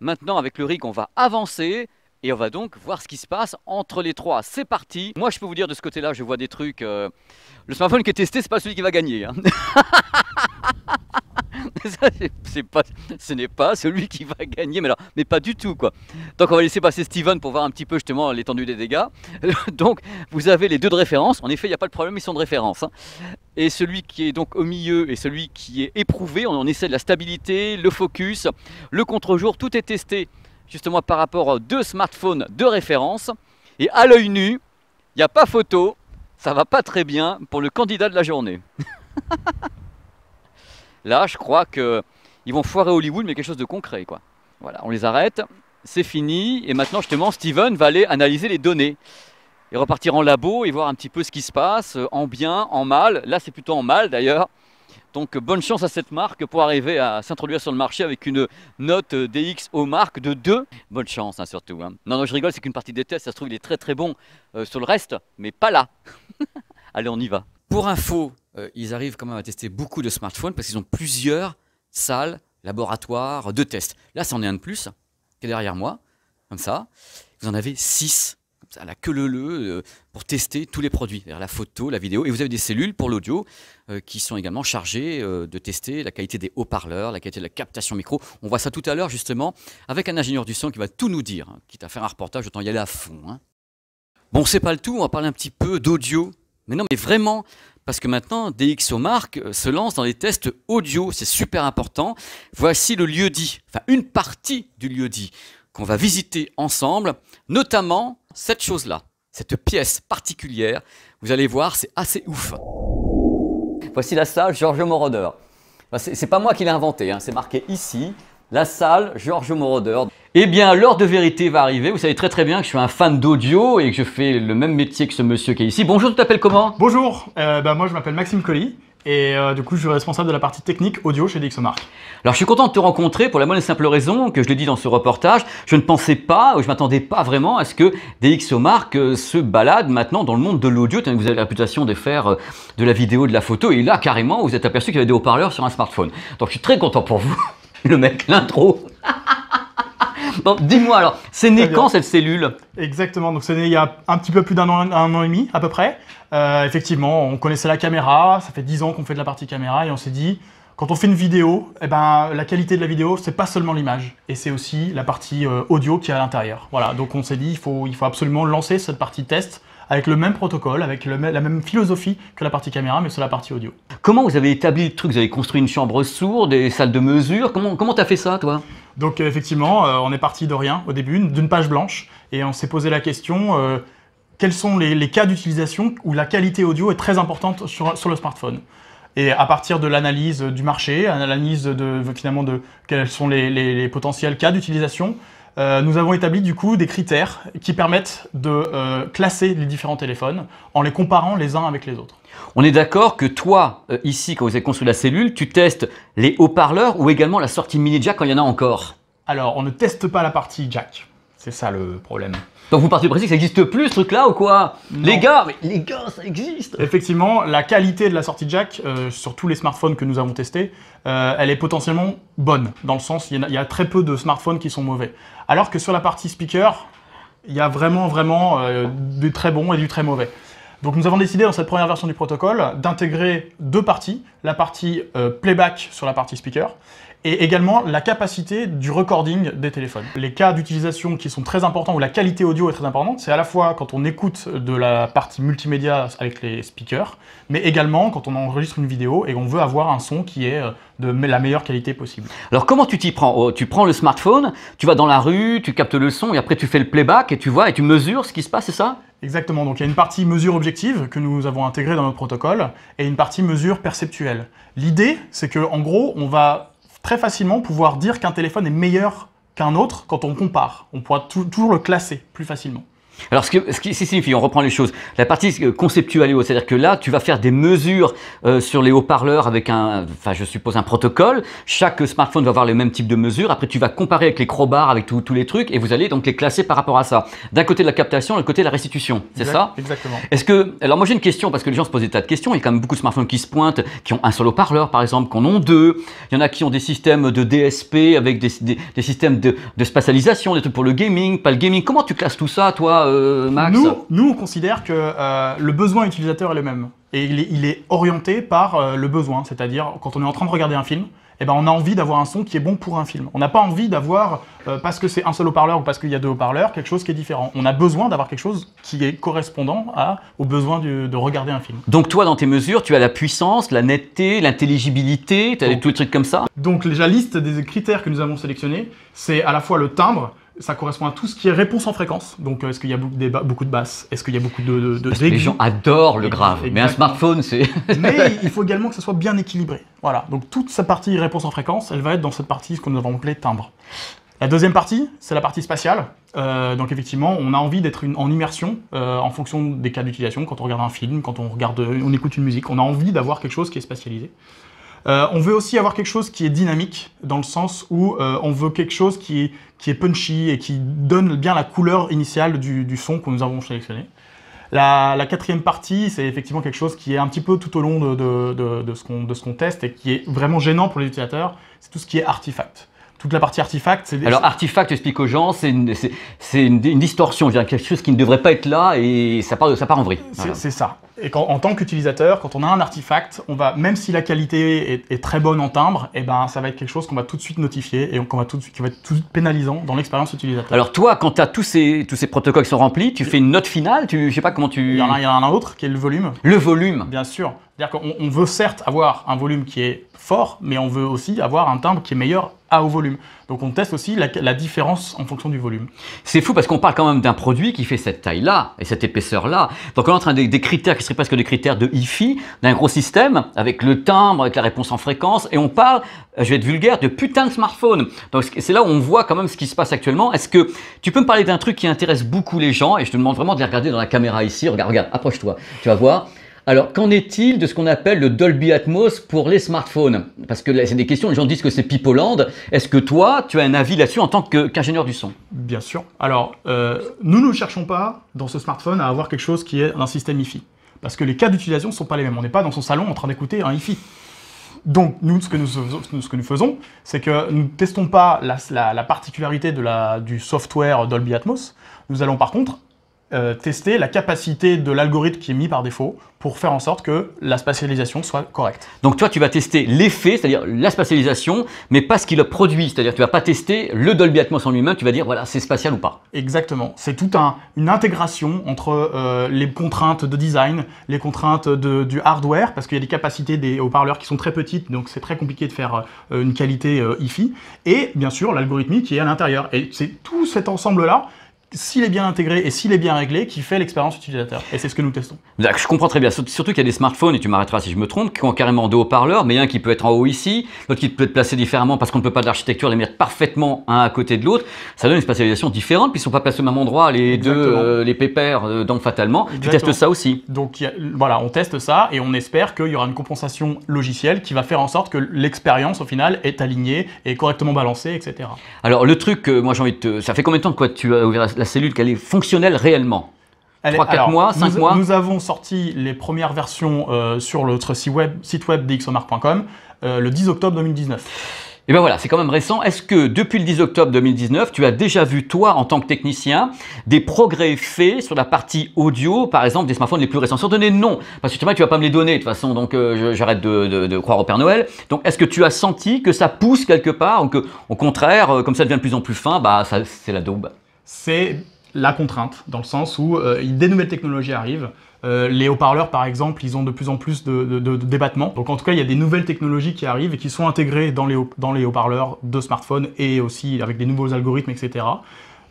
Maintenant, avec le rig, on va avancer. Et on va donc voir ce qui se passe entre les trois. C'est parti. Moi, je peux vous dire de ce côté-là, je vois des trucs. Euh, le smartphone qui est testé, c'est pas celui qui va gagner. Hein. c'est pas, ce n'est pas celui qui va gagner, mais, pas du tout. quoi. Donc on va laisser passer Steven pour voir un petit peu justement l'étendue des dégâts. Donc vous avez les deux de référence, en effet il n'y a pas de problème, ils sont de référence. Hein. Et celui qui est donc au milieu et celui qui est éprouvé, on essaie de la stabilité, le focus, le contre-jour, tout est testé justement par rapport aux deux smartphones de référence. Et à l'œil nu, il n'y a pas photo, ça va pas très bien pour le candidat de la journée. Là, je crois que ils vont foirer Hollywood, mais quelque chose de concret, quoi. Voilà, on les arrête, c'est fini, et maintenant justement, Steven va aller analyser les données et repartir en labo et voir un petit peu ce qui se passe, euh, en bien, en mal. Là, c'est plutôt en mal d'ailleurs. Donc, euh, bonne chance à cette marque pour arriver à s'introduire sur le marché avec une note euh, DX aux marques de 2. Bonne chance, hein, surtout. Hein. Non, non, je rigole, c'est qu'une partie des tests, ça se trouve, il est très très bon sur le reste, mais pas là. Allez, on y va. Pour info, euh, ils arrivent quand même à tester beaucoup de smartphones parce qu'ils ont plusieurs salles, laboratoires de tests. Là, c'en est un de plus, qui est derrière moi, comme ça. Vous en avez six, à la queue leu euh, pour tester tous les produits, la photo, la vidéo. Et vous avez des cellules pour l'audio euh, qui sont également chargées de tester la qualité des haut-parleurs, la qualité de la captation micro. On voit ça tout à l'heure, justement, avec un ingénieur du son qui va tout nous dire, qui hein, quitte à faire un reportage, autant y aller à fond. Hein. Bon, c'est pas le tout, on va parler un petit peu d'audio mais non, mais vraiment, parce que maintenant, DXO Mark euh, se lance dans les tests audio, c'est super important. Voici le lieu dit, enfin une partie du lieu dit qu'on va visiter ensemble, notamment cette chose-là, cette pièce particulière. Vous allez voir, c'est assez ouf. Voici la salle Georges Moroder. C'est pas moi qui l'ai inventé, hein. c'est marqué ici la salle Georges Moroder. Eh bien, l'heure de vérité va arriver. Vous savez très très bien que je suis un fan d'audio et que je fais le même métier que ce monsieur qui est ici. Bonjour, tu t'appelles comment Bonjour, euh, bah, moi je m'appelle Maxime Colli. Et euh, du coup, je suis responsable de la partie technique audio chez DXOMark. Alors, je suis content de te rencontrer pour la moindre et simple raison que je l'ai dit dans ce reportage. Je ne pensais pas, ou je m'attendais pas vraiment à ce que DXOMark euh, se balade maintenant dans le monde de l'audio. Vous avez la réputation de faire euh, de la vidéo, de la photo, et là, carrément, vous êtes aperçu qu'il y avait des haut-parleurs sur un smartphone. Donc, je suis très content pour vous. le mec, l'intro. bon, dis-moi alors, c'est né quand cette cellule Exactement, donc c'est né il y a un petit peu plus d'un an, un an et demi à peu près. Euh, effectivement, on connaissait la caméra, ça fait 10 ans qu'on fait de la partie caméra et on s'est dit, quand on fait une vidéo, eh ben, la qualité de la vidéo, c'est pas seulement l'image, et c'est aussi la partie euh, audio qui est à l'intérieur. Voilà, donc on s'est dit, il faut, il faut absolument lancer cette partie test avec le même protocole, avec la même philosophie que la partie caméra, mais sur la partie audio. Comment vous avez établi le truc Vous avez construit une chambre sourde, des salles de mesure Comment tu as fait ça, toi Donc euh, effectivement, euh, on est parti de rien au début, d'une page blanche, et on s'est posé la question. Euh, quels sont les, cas d'utilisation où la qualité audio est très importante sur, le smartphone et à partir de l'analyse du marché, analyse de finalement de quels sont les potentiels cas d'utilisation, euh, nous avons établi du coup des critères qui permettent de euh, classer les différents téléphones en les comparant les uns avec les autres. On est d'accord que toi, euh, ici, quand vous avez construit la cellule, tu testes les haut-parleurs ou également la sortie mini jack quand il y en a encore Alors, on ne teste pas la partie jack. C'est ça le problème. Donc vous partez du principe que ça existe plus ce truc-là ou quoi Les gars, les gars, ça existe Effectivement, la qualité de la sortie jack euh, sur tous les smartphones que nous avons testés, euh, elle est potentiellement bonne, dans le sens il y, a très peu de smartphones qui sont mauvais. Alors que sur la partie speaker, il y a vraiment, vraiment euh, du très bon et du très mauvais. Donc nous avons décidé dans cette première version du protocole d'intégrer deux parties, la partie playback sur la partie speaker et également la capacité du recording des téléphones. Les cas d'utilisation qui sont très importants, où la qualité audio est très importante, c'est à la fois quand on écoute de la partie multimédia avec les speakers, mais également quand on enregistre une vidéo et on veut avoir un son qui est euh, de la meilleure qualité possible. Alors comment tu t'y prends oh, Tu prends le smartphone, tu vas dans la rue, tu captes le son et après tu fais le playback et tu vois et tu mesures ce qui se passe, c'est ça Exactement, donc il y a une partie mesure objective que nous avons intégrée dans notre protocole et une partie mesure perceptuelle. L'idée, c'est que en gros, on va très facilement pouvoir dire qu'un téléphone est meilleur qu'un autre quand on compare. On pourra toujours le classer plus facilement. Alors, ce, que, qui signifie, on reprend les choses, la partie euh, conceptuelle, c'est-à-dire que là, tu vas faire des mesures euh, sur les haut-parleurs avec un, enfin, je suppose, un protocole. Chaque smartphone va avoir le même type de mesure. Après, tu vas comparer avec les crowbar avec tous les trucs, et vous allez donc les classer par rapport à ça. D'un côté de la captation, de côté de la restitution. C'est ça Exactement. Est-ce que, alors moi j'ai une question, parce que les gens se posent des tas de questions. Il y a quand même beaucoup de smartphones qui se pointent, qui ont un seul haut-parleur, par exemple, qu'on en ont deux. Il y en a qui ont des systèmes de DSP avec des, systèmes de, de spatialisation, des trucs pour le gaming, pas le gaming. Comment tu classes tout ça, toi euh, nous, nous, on considère que euh, le besoin utilisateur est le même. Et il est, orienté par euh, le besoin, c'est-à-dire quand on est en train de regarder un film, eh ben, on a envie d'avoir un son qui est bon pour un film. On n'a pas envie d'avoir, parce que c'est un seul haut-parleur ou parce qu'il y a deux haut-parleurs, quelque chose qui est différent. On a besoin d'avoir quelque chose qui est correspondant à, au besoin de regarder un film. Donc toi, dans tes mesures, tu as la puissance, la netteté, l'intelligibilité, tu as tous les trucs comme ça Donc déjà, liste des critères que nous avons sélectionnés, c'est à la fois le timbre, ça correspond à tout ce qui est réponse en fréquence. Donc, euh, est-ce qu'il y a beaucoup de, beaucoup de basses Est-ce qu'il y a beaucoup de, Les gens adorent le grave, mais un smartphone, c'est. mais il faut également que ça soit bien équilibré. Voilà. Donc, toute sa partie réponse en fréquence, elle va être dans cette partie, ce qu'on a avons appelé timbre. La deuxième partie, c'est la partie spatiale. Euh, donc effectivement, on a envie d'être en immersion euh, en fonction des cas d'utilisation. Quand on regarde un film, quand on, regarde, on écoute une musique, on a envie d'avoir quelque chose qui est spatialisé. Euh, on veut aussi avoir quelque chose qui est dynamique, dans le sens où euh, on veut quelque chose qui est, punchy et qui donne bien la couleur initiale du, son que nous avons sélectionné. La, quatrième partie, c'est effectivement quelque chose qui est un petit peu tout au long de, ce qu'on teste et qui est vraiment gênant pour les utilisateurs, c'est tout ce qui est artefact toute la partie artefact. c'est Alors artefact, explique aux gens, c'est une, distorsion. une, quelque chose qui ne devrait pas être là et ça part, ça en vrille. C'est ça. Et quand, en tant qu'utilisateur, quand on a un artefact, on va, même si la qualité est, très bonne en timbre, et eh ben, ça va être quelque chose qu'on va tout de suite notifier et qu'on va tout de suite, qui va être tout de suite pénalisant dans l'expérience utilisateur. Alors toi, quand tu as tous ces, tous ces protocoles qui sont remplis, tu fais une note finale tu, sais pas comment tu... en il y en a un autre qui est le volume. Le volume Bien sûr. C'est-à-dire qu'on veut certes avoir un volume qui est fort, mais on veut aussi avoir un timbre qui est meilleur à haut volume. Donc on teste aussi la, différence en fonction du volume. C'est fou parce qu'on parle quand même d'un produit qui fait cette taille-là et cette épaisseur-là. Donc on est en train des critères qui seraient presque des critères de hi-fi, d'un gros système, avec le timbre, avec la réponse en fréquence, et on parle, je vais être vulgaire, de putain de smartphone. Donc c'est là où on voit quand même ce qui se passe actuellement. Est-ce que tu peux me parler d'un truc qui intéresse beaucoup les gens, et je te demande vraiment de les regarder dans la caméra ici, regarde, regarde, approche-toi, tu vas voir. Alors, qu'en est-il de ce qu'on appelle le Dolby Atmos pour les smartphones Parce que c'est des questions, les gens disent que c'est Pipoland. Est-ce que toi, tu as un avis là-dessus en tant qu'ingénieur du son Bien sûr. Alors, euh, nous ne cherchons pas, dans ce smartphone, à avoir quelque chose qui est un système IFI. Parce que les cas d'utilisation ne sont pas les mêmes. On n'est pas dans son salon en train d'écouter un IFI. Donc, nous, ce que nous, faisons, c'est que nous ne testons pas la, particularité du software Dolby Atmos. Nous allons par contre euh, tester la capacité de l'algorithme qui est mis par défaut pour faire en sorte que la spatialisation soit correcte. Donc toi, tu vas tester l'effet, c'est-à-dire la spatialisation, mais pas ce qu'il a produit. C'est-à-dire tu vas pas tester le Dolby Atmos en lui-même, tu vas dire voilà, c'est spatial ou pas. Exactement. C'est toute un, une intégration entre euh, les contraintes de design, les contraintes du hardware, parce qu'il y a des capacités des haut-parleurs qui sont très petites, donc c'est très compliqué de faire euh, une qualité hi-fi, et bien sûr l'algorithmique qui est à l'intérieur. Et c'est tout cet ensemble-là s'il est bien intégré et s'il est bien réglé, qui fait l'expérience utilisateur. Et c'est ce que nous testons. Bah, je comprends très bien. Surtout qu'il y a des smartphones, et tu m'arrêteras si je me trompe, qui ont carrément deux haut-parleurs, mais un qui peut être en haut ici, l'autre qui peut être placé différemment parce qu'on ne peut pas de l'architecture les mettre parfaitement un à côté de l'autre. Ça donne une spatialisation différente, puis ils ne sont pas placés au même endroit, les deux, euh, les pépères, euh, donc fatalement. Tu testes ça aussi. Donc voilà, on teste ça et on espère qu'il y aura une compensation logicielle qui va faire en sorte que l'expérience au final est alignée et correctement balancée, etc. Alors le truc, moi j'ai envie de te... Ça fait combien de temps que tu as ouvert la cellule qu'elle est fonctionnelle réellement 3-4 mois, 5 mois. Nous avons sorti les premières versions euh, sur notre site web, site web dxomark.com euh, le 10 octobre 2019. Et bien voilà, c'est quand même récent. Est-ce que depuis le 10 octobre 2019, tu as déjà vu, toi, en tant que technicien, des progrès faits sur la partie audio, par exemple, des smartphones les plus récents Sans donner non, parce que tu vois, tu vas pas me les donner, de toute façon, donc euh, j'arrête de, croire au Père Noël. Donc, est-ce que tu as senti que ça pousse quelque part, ou que, au contraire, comme ça devient de plus en plus fin, bah, c'est la daube c'est la contrainte, dans le sens où euh, des nouvelles technologies arrivent. Euh, les haut-parleurs, par exemple, ils ont de plus en plus de, débattements. Donc, en tout cas, il y a des nouvelles technologies qui arrivent et qui sont intégrées dans les, dans les haut-parleurs de smartphones et aussi avec des nouveaux algorithmes, etc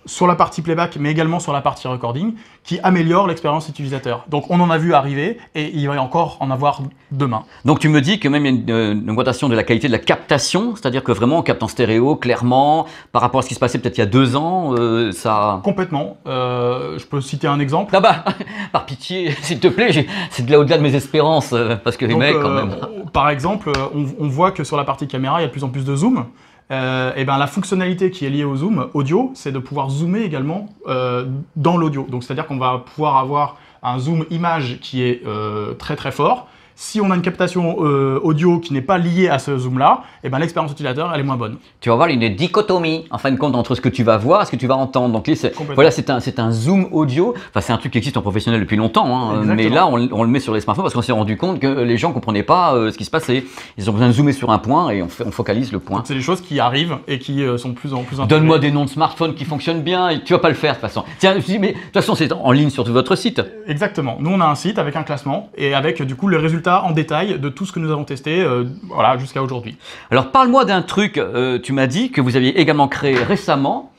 sur la partie playback, mais également sur la partie recording, qui améliore l'expérience utilisateur. Donc on en a vu arriver et il va encore en avoir demain. Donc tu me dis que même il y a une, euh, augmentation de la qualité de la captation, c'est-à-dire que vraiment on capte en stéréo, clairement, par rapport à ce qui se passait peut-être il y a deux ans, euh, ça... Complètement. Euh, je peux citer un exemple. Là-bas, ah par pitié, s'il te plaît, c'est de là au-delà de mes espérances, parce que les mecs quand même... par exemple, on, on voit que sur la partie caméra, il y a de plus en plus de zoom. Euh, eh ben, la fonctionnalité qui est liée au zoom audio, c'est de pouvoir zoomer également euh, dans l'audio. Donc c'est-à-dire qu'on va pouvoir avoir un zoom image qui est euh, très très fort, si on a une captation euh, audio qui n'est pas liée à ce zoom-là, eh ben l'expérience utilisateur elle est moins bonne. Tu vas voir une dichotomie en fin de compte entre ce que tu vas voir et ce que tu vas entendre. Donc voilà, c'est un, un zoom audio. Enfin, c'est un truc qui existe en professionnel depuis longtemps, hein, euh, mais là on, le met sur les smartphones parce qu'on s'est rendu compte que les gens comprenaient pas euh, ce qui se passait. Ils ont besoin de zoomer sur un point et on, on focalise le point. C'est des choses qui arrivent et qui sont de plus en plus. Donne-moi des noms de smartphones qui fonctionnent bien. Et tu vas pas le faire de toute façon. Tiens, mais de toute façon c'est en ligne sur votre site. Exactement. Nous on a un site avec un classement et avec du coup le résultat en détail de tout ce que nous avons testé euh, voilà, jusqu'à aujourd'hui. Alors parle-moi d'un truc, euh, tu m'as dit que vous aviez également créé récemment,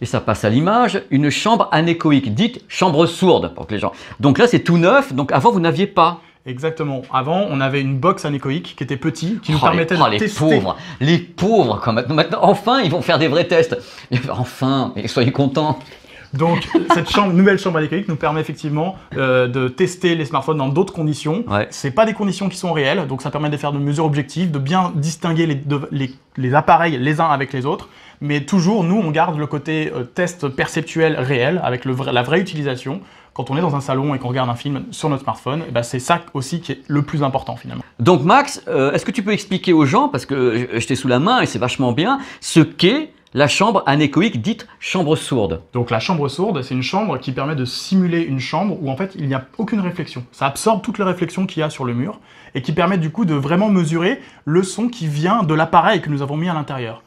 et ça passe à l'image, une chambre anéchoïque, dite chambre sourde pour que les gens. Donc là c'est tout neuf, donc avant vous n'aviez pas. Exactement. Avant, on avait une box anéchoïque qui était petite, qui nous oh, permettait oh, les, les Pauvres, les pauvres, comme maintenant, maintenant, enfin, ils vont faire des vrais tests. Enfin, soyez contents. Donc, cette chambre, nouvelle chambre électrique nous permet effectivement euh, de tester les smartphones dans d'autres conditions. Ouais. C'est pas des conditions qui sont réelles, donc ça permet de faire des mesures objectives, de bien distinguer les, les, appareils les uns avec les autres mais toujours, nous, on garde le côté euh, test perceptuel réel, avec le la vraie utilisation. Quand on est dans un salon et qu'on regarde un film sur notre smartphone, eh ben, c'est ça aussi qui est le plus important finalement. Donc Max, euh, est-ce que tu peux expliquer aux gens, parce que je t'ai sous la main et c'est vachement bien, ce qu'est la chambre anéchoïque dite chambre sourde. Donc la chambre sourde, c'est une chambre qui permet de simuler une chambre où en fait il n'y a aucune réflexion. Ça absorbe toutes les réflexions qu'il y a sur le mur et qui permet du coup de vraiment mesurer le son qui vient de l'appareil que nous avons mis à l'intérieur.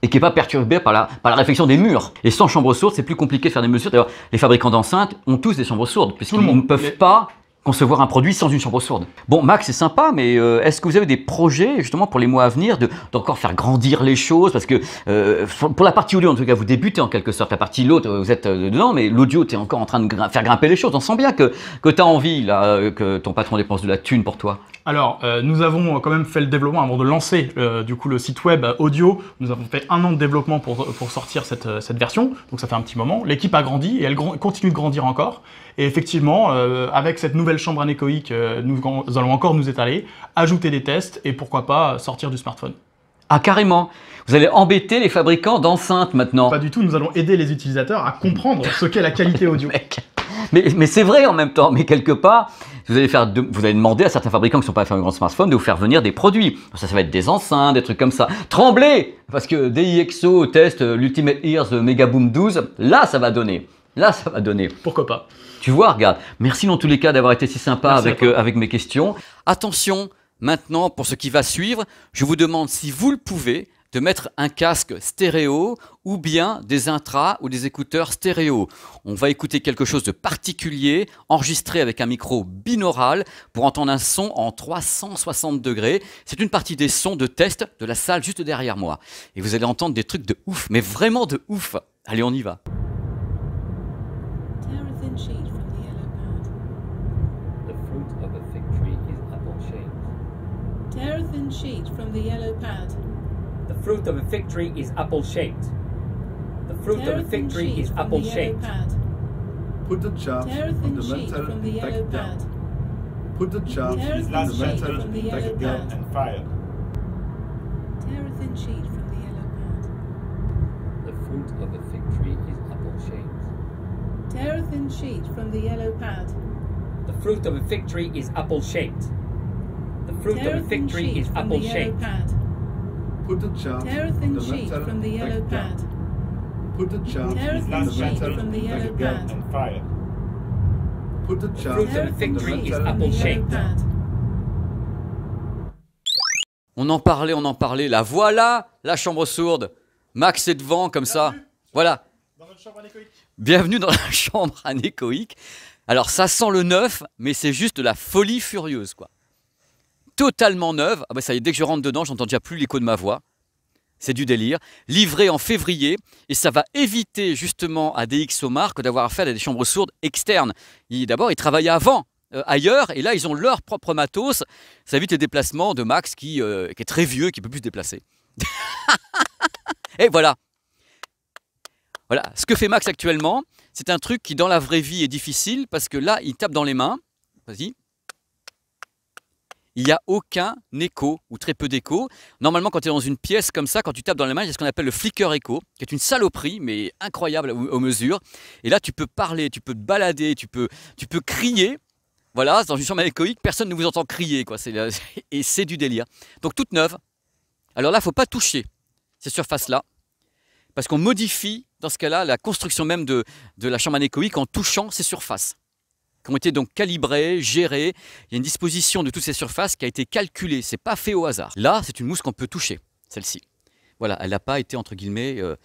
Et, qui n'est pas perturbé par la, par la réflexion des murs. Et sans chambre sourde, c'est plus compliqué de faire des mesures. D'ailleurs, les fabricants d'enceintes ont tous des chambres sourdes, puisqu'ils ne peuvent pas concevoir un produit sans une chambre sourde. Bon, Max, c'est sympa, mais euh, est-ce que vous avez des projets justement pour les mois à venir d'encore faire grandir les choses Parce que euh, pour la partie audio, en tout cas, vous débutez en quelque sorte. La partie l'autre, vous êtes euh, dedans, mais l'audio, tu es encore en train de faire grimper les choses. On sent bien que, que tu as envie, là, que ton patron dépense de la thune pour toi. Alors, nous avons quand même fait le développement avant de lancer du coup le site web audio. Nous avons fait un an de développement pour, pour sortir cette, cette, version, donc ça fait un petit moment. L'équipe a grandi et elle continue de grandir encore. Et effectivement, avec cette nouvelle chambre anéchoïque, euh, nous, allons encore nous étaler, ajouter des tests et pourquoi pas sortir du smartphone. Ah, carrément Vous allez embêter les fabricants d'enceintes maintenant. Pas du tout, nous allons aider les utilisateurs à comprendre ce qu'est la qualité audio. Mais, c'est vrai en même temps, mais quelque part, vous allez, faire vous allez demander à certains fabricants qui ne sont pas fabricants de smartphone de vous faire venir des produits. Ça, ça va être des enceintes, des trucs comme ça. Tremblez Parce que DIXO teste euh, l'Ultimate Ears euh, Mega Boom 12, là ça va donner. Là ça va donner. Pourquoi pas tu vois, regarde. Merci dans tous les cas d'avoir été si sympa avec, euh, avec mes questions. Attention, maintenant, pour ce qui va suivre, je vous demande si vous le pouvez de mettre un casque stéréo ou bien des intras ou des écouteurs stéréo. On va écouter quelque chose de particulier, enregistré avec un micro binaural pour entendre un son en 360 degrés. C'est une partie des sons de test de la salle juste derrière moi. Et vous allez entendre des trucs de ouf, mais vraiment de ouf. Allez, on y va. Tear a thin sheet from the yellow pad. The fruit of a fig tree is apple-shaped. The fruit Tear of a fig tree is apple-shaped. Put the chaff on the metal and back down. Put the chaff on the metal and back down and fired. Tear a thin sheet from the yellow pad. The fruit of a fig tree is apple-shaped. Tear a thin sheet from the yellow pad. The fruit of a fig tree is apple-shaped. fruit of the fig tree is apple shaped. Put the child in the sheet from the yellow pad. Put the child in the sheet from the yellow pad. And fire. Put the child the fig tree is apple shaped. On en parlait, on en parlait. La voilà, la chambre sourde. Max est devant comme ça. Voilà. Dans notre chambre anéchoïque. Bienvenue dans la chambre anéchoïque. Alors ça sent le neuf, mais c'est juste la folie furieuse quoi totalement neuve. Ah ben ça y est, dès que je rentre dedans, j'entends déjà plus l'écho de ma voix. C'est du délire. Livré en février, et ça va éviter justement à DX au d'avoir affaire à des chambres sourdes externes. D'abord, ils travaillaient avant euh, ailleurs, et là, ils ont leur propre matos. Ça évite les déplacements de Max qui, euh, qui est très vieux, qui peut plus se déplacer. et voilà. Voilà, ce que fait Max actuellement, c'est un truc qui dans la vraie vie est difficile parce que là, il tape dans les mains. Vas-y il n'y a aucun écho ou très peu d'écho. Normalement, quand tu es dans une pièce comme ça, quand tu tapes dans la main, il y a ce qu'on appelle le flicker écho, qui est une saloperie, mais incroyable aux mesures. Et là, tu peux parler, tu peux te balader, tu peux, tu peux crier. Voilà, dans une chambre anéchoïque, personne ne vous entend crier, quoi. et c'est du délire. Donc toute neuve. Alors là, il faut pas toucher ces surfaces-là, parce qu'on modifie dans ce cas-là la construction même de, de la chambre anéchoïque en touchant ces surfaces qui ont été donc calibrées, gérées. Il y a une disposition de toutes ces surfaces qui a été calculée. C'est pas fait au hasard. Là, c'est une mousse qu'on peut toucher, celle-ci. Voilà, elle n'a pas été entre guillemets euh,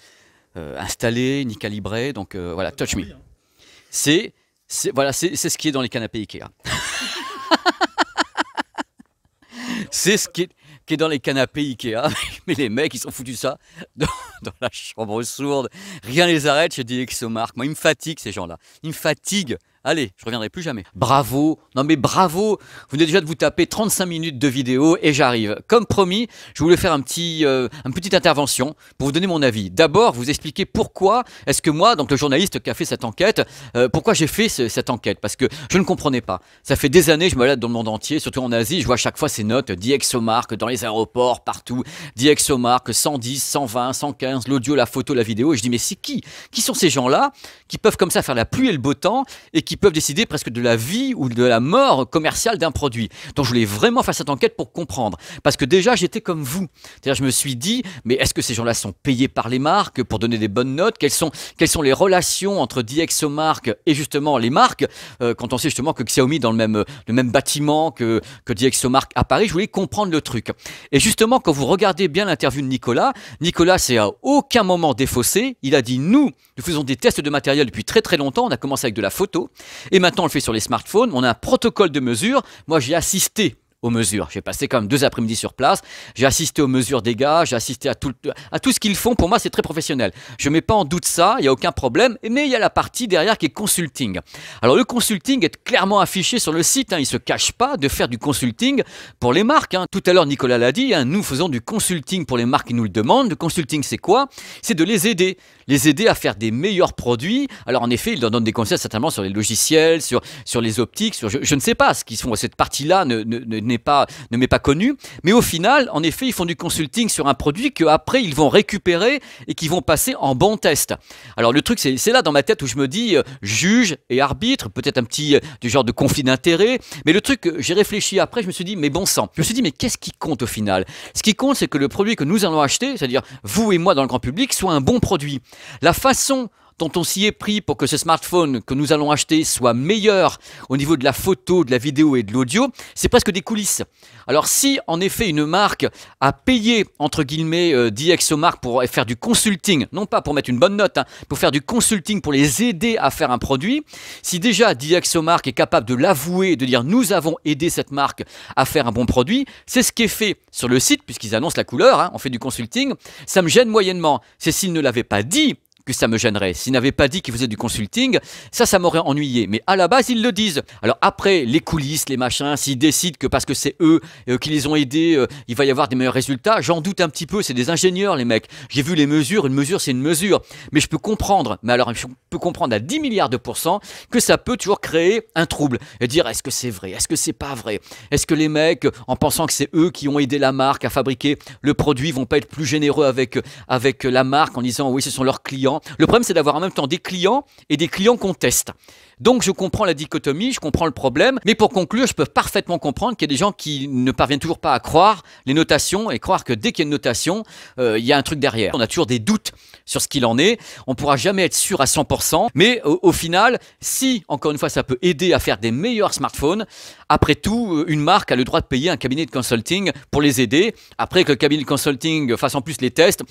euh, installée ni calibrée. Donc euh, voilà, touch me. Hein. C'est voilà, c'est ce qui est dans les canapés Ikea. c'est ce qui est, dans les canapés Ikea. Mais les mecs, ils sont foutus ça dans, la chambre sourde. Rien ne les arrête chez marque Moi, ils me fatiguent, ces gens-là. Ils me fatiguent. Allez, je reviendrai plus jamais. Bravo, non mais bravo, vous venez déjà de vous taper 35 minutes de vidéo et j'arrive. Comme promis, je voulais faire un petit, euh, une petite intervention pour vous donner mon avis. D'abord, vous expliquer pourquoi est-ce que moi, donc le journaliste qui a fait cette enquête, euh, pourquoi j'ai fait cette enquête. Parce que je ne comprenais pas. Ça fait des années, je me lève dans le monde entier, surtout en Asie, je vois à chaque fois ces notes DxOMark dans les aéroports, partout, DxOMark 110, 120, 115, l'audio, la photo, la vidéo. je dis mais c'est qui Qui sont ces gens-là qui peuvent comme ça faire la pluie et le beau temps et qui qui peuvent décider presque de la vie ou de la mort commerciale d'un produit. Donc je voulais vraiment faire cette enquête pour comprendre. Parce que déjà, j'étais comme vous. C'est-à-dire, je me suis dit, mais est-ce que ces gens-là sont payés par les marques pour donner des bonnes notes quelles sont, les relations entre DxOMark et justement les marques euh, Quand on sait justement que Xiaomi est dans le même, le même bâtiment que, que DxOMark à Paris, je voulais comprendre le truc. Et justement, quand vous regardez bien l'interview de Nicolas, Nicolas s'est à aucun moment défaussé. Il a dit, nous, nous faisons des tests de matériel depuis très très longtemps. On a commencé avec de la photo. Et maintenant, on le fait sur les smartphones. On a un protocole de mesure. Moi, j'ai assisté aux mesures. J'ai passé comme même deux après-midi sur place. J'ai assisté aux mesures des gars. J'ai assisté à tout, à tout ce qu'ils font. Pour moi, c'est très professionnel. Je ne mets pas en doute ça. Il n'y a aucun problème. Mais il y a la partie derrière qui est consulting. Alors, le consulting est clairement affiché sur le site. Hein. Il ne se cache pas de faire du consulting pour les marques. Hein. Tout à l'heure, Nicolas l'a dit. Hein. nous faisons du consulting pour les marques qui nous le demandent. Le consulting, c'est quoi C'est de les aider les aider à faire des meilleurs produits. Alors en effet, ils leur donnent des conseils certainement sur les logiciels, sur, sur les optiques, sur, je, ne sais pas ce qu'ils font. Cette partie-là ne, ne m'est pas connue. Mais au final, en effet, ils font du consulting sur un produit qu'après, ils vont récupérer et qui vont passer en bon test. Alors le truc, c'est là dans ma tête où je me dis euh, juge et arbitre, peut-être un petit euh, du genre de conflit d'intérêts, Mais le truc, euh, j'ai réfléchi après, je me suis dit, mais bon sang. Je me suis dit, mais qu'est-ce qui compte au final Ce qui compte, c'est que le produit que nous allons acheter, c'est-à-dire vous et moi dans le grand public, soit un bon produit. La façon Tant on s'y est pris pour que ce smartphone que nous allons acheter soit meilleur au niveau de la photo, de la vidéo et de l'audio, c'est presque des coulisses. Alors si en effet une marque a payé entre guillemets euh, DxOMark pour faire du consulting, non pas pour mettre une bonne note, hein, pour faire du consulting pour les aider à faire un produit, si déjà DxOMark est capable de l'avouer, de dire nous avons aidé cette marque à faire un bon produit, c'est ce qui est fait sur le site puisqu'ils annoncent la couleur, hein, on fait du consulting, ça me gêne moyennement. C'est s'ils ne l'avaient pas dit, que ça me gênerait. S'ils n'avaient pas dit qu'ils faisaient du consulting, ça, ça m'aurait ennuyé. Mais à la base, ils le disent. Alors après, les coulisses, les machins, s'ils décident que parce que c'est eux euh, qui les ont aidés, euh, il va y avoir des meilleurs résultats, j'en doute un petit peu. C'est des ingénieurs, les mecs. J'ai vu les mesures. Une mesure, c'est une mesure. Mais je peux comprendre. Mais alors, je peux comprendre à 10 milliards de pourcents que ça peut toujours créer un trouble et dire est-ce que c'est vrai, est-ce que c'est pas vrai, est-ce que les mecs, en pensant que c'est eux qui ont aidé la marque à fabriquer le produit, vont pas être plus généreux avec avec la marque en disant oui, ce sont leurs clients le problème, c'est d'avoir en même temps des clients et des clients qu'on teste. Donc je comprends la dichotomie, je comprends le problème, mais pour conclure, je peux parfaitement comprendre qu'il y a des gens qui ne parviennent toujours pas à croire les notations et croire que dès qu'il y a une notation, euh, il y a un truc derrière. On a toujours des doutes sur ce qu'il en est, on pourra jamais être sûr à 100%, mais au, final, si, encore une fois, ça peut aider à faire des meilleurs smartphones, après tout, euh, une marque a le droit de payer un cabinet de consulting pour les aider, après que le cabinet de consulting fasse en plus les tests,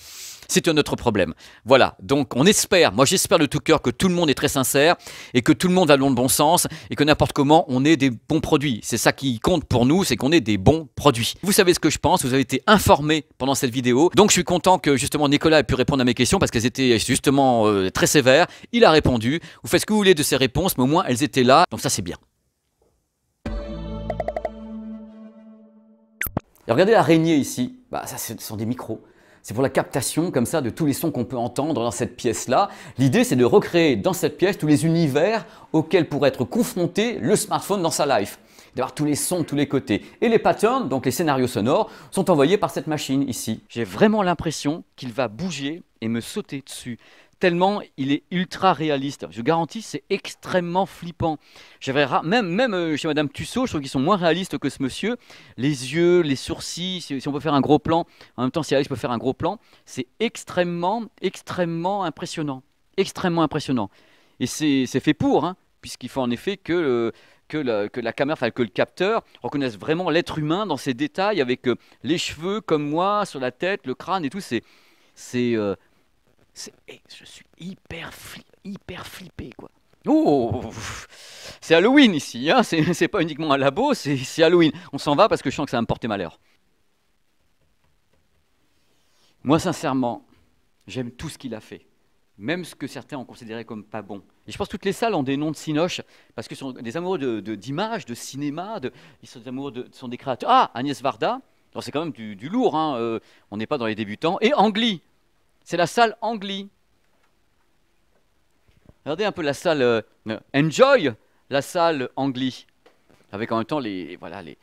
c'est un autre problème. Voilà, donc on espère, moi j'espère de tout cœur que tout le monde est très sincère et que tout le monde a le bon sens et que n'importe comment on ait des bons produits. C'est ça qui compte pour nous, c'est qu'on ait des bons produits. Vous savez ce que je pense, vous avez été informés pendant cette vidéo, donc je suis content que justement Nicolas ait pu répondre à mes questions parce qu'elles étaient justement euh, très sévères. Il a répondu, vous faites ce que vous voulez de ces réponses, mais au moins elles étaient là, donc ça c'est bien. Et regardez l'araignée ici, bah, ça ce sont des micros. C'est pour la captation comme ça de tous les sons qu'on peut entendre dans cette pièce-là. L'idée, c'est de recréer dans cette pièce tous les univers auxquels pourrait être confronté le smartphone dans sa life d'avoir tous les sons de tous les côtés. Et les patterns, donc les scénarios sonores, sont envoyés par cette machine ici. J'ai vraiment l'impression qu'il va bouger et me sauter dessus tellement il est ultra réaliste. Je garantis, c'est extrêmement flippant. même, même euh, chez Madame Tussaud, je trouve qu'ils sont moins réalistes que ce monsieur. Les yeux, les sourcils, si, on peut faire un gros plan, en même temps, si Alex peut faire un gros plan, c'est extrêmement, extrêmement impressionnant. Extrêmement impressionnant. Et c'est fait pour, hein, puisqu'il faut en effet que, que, la, que, la, caméra, que le capteur reconnaisse vraiment l'être humain dans ses détails, avec euh, les cheveux comme moi, sur la tête, le crâne et tout. C'est. Euh, eh, je suis hyper, hyper flippé, quoi. Oh C'est Halloween ici, hein c'est pas uniquement un labo, c'est Halloween. On s'en va parce que je sens que ça va me porter malheur. Moi, sincèrement, j'aime tout ce qu'il a fait. Même ce que certains ont considéré comme pas bon. Et je pense que toutes les salles ont des noms de cinoches, parce que sont des amoureux d'images, de, de, cinéma, de, ils sont des amoureux de, sont créateurs. Ah, Agnès Varda, oh, c'est quand même du, lourd, hein, euh, on n'est pas dans les débutants. Et Angli, c'est la salle Angli. Regardez un peu la salle euh, Enjoy, la salle Angli. Avec en même temps les, voilà, les,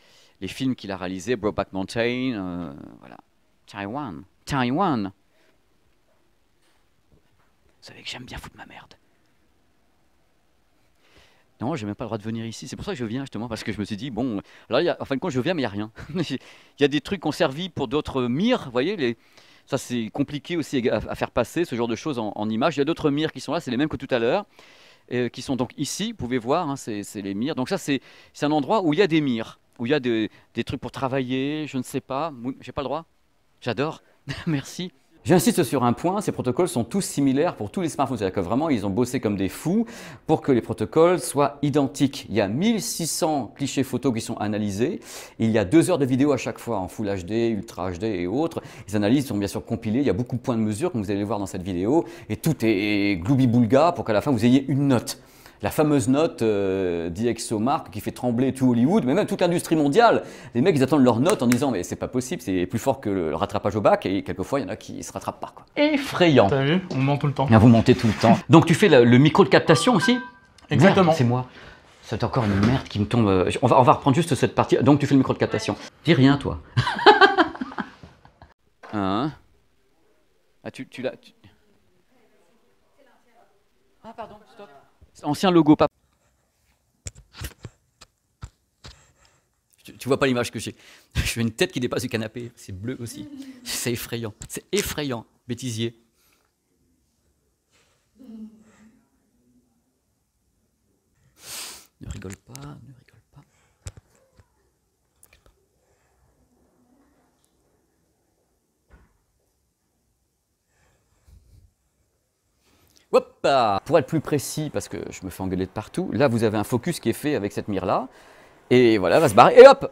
films qu'il a réalisés, Brokeback Mountain, euh, voilà. Taiwan. Taiwan. Vous savez que j'aime bien foutre ma merde. Non, j'ai même pas le droit de venir ici. C'est pour ça que je viens justement, parce que je me suis dit, bon, là, y a, en fin de compte, je viens, mais il n'y a rien. Il y a des trucs qu'on servit pour d'autres mires, voyez, les, ça, c'est compliqué aussi à, faire passer ce genre de choses en, image. Il y a d'autres mires qui sont là, c'est les mêmes que tout à l'heure, euh, qui sont donc ici, vous pouvez voir, hein, c'est les mires. Donc ça, c'est un endroit où il y a des mires, où il y a des trucs pour travailler, je ne sais pas. J'ai pas le droit J'adore. Merci. J'insiste sur un point, ces protocoles sont tous similaires pour tous les smartphones. C'est-à-dire que vraiment, ils ont bossé comme des fous pour que les protocoles soient identiques. Il y a 1600 clichés photos qui sont analysés. Il y a deux heures de vidéos à chaque fois en Full HD, Ultra HD et autres. Les analyses sont bien sûr compilées. Il y a beaucoup de points de mesure, comme vous allez le voir dans cette vidéo. Et tout est gloubi-boulga pour qu'à la fin, vous ayez une note la fameuse note euh, dixo qui fait trembler tout Hollywood, mais même toute l'industrie mondiale. Les mecs, ils attendent leur note en disant Mais c'est pas possible, c'est plus fort que le rattrapage au bac, et quelquefois, il y en a qui se rattrapent pas. Quoi. Effrayant. T'as vu On ment tout le temps. Ah, vous montez tout le temps. Donc, tu fais le micro de captation aussi Exactement. C'est moi. C'est encore une merde qui me tombe. Euh, on va, on va reprendre juste cette partie. Donc, tu fais le micro de captation. Dis rien, toi. hein Ah, tu, tu l'as. Ah, pardon, stop. Ancien logo, pas. Tu, vois pas l'image que j'ai. J'ai une tête qui dépasse du canapé. C'est bleu aussi. C'est effrayant. C'est effrayant. Bêtisier. Ne rigole pas, Pour être plus précis, parce que je me fais engueuler de partout, là vous avez un focus qui est fait avec cette mire-là. Et voilà, elle va se barrer. Et hop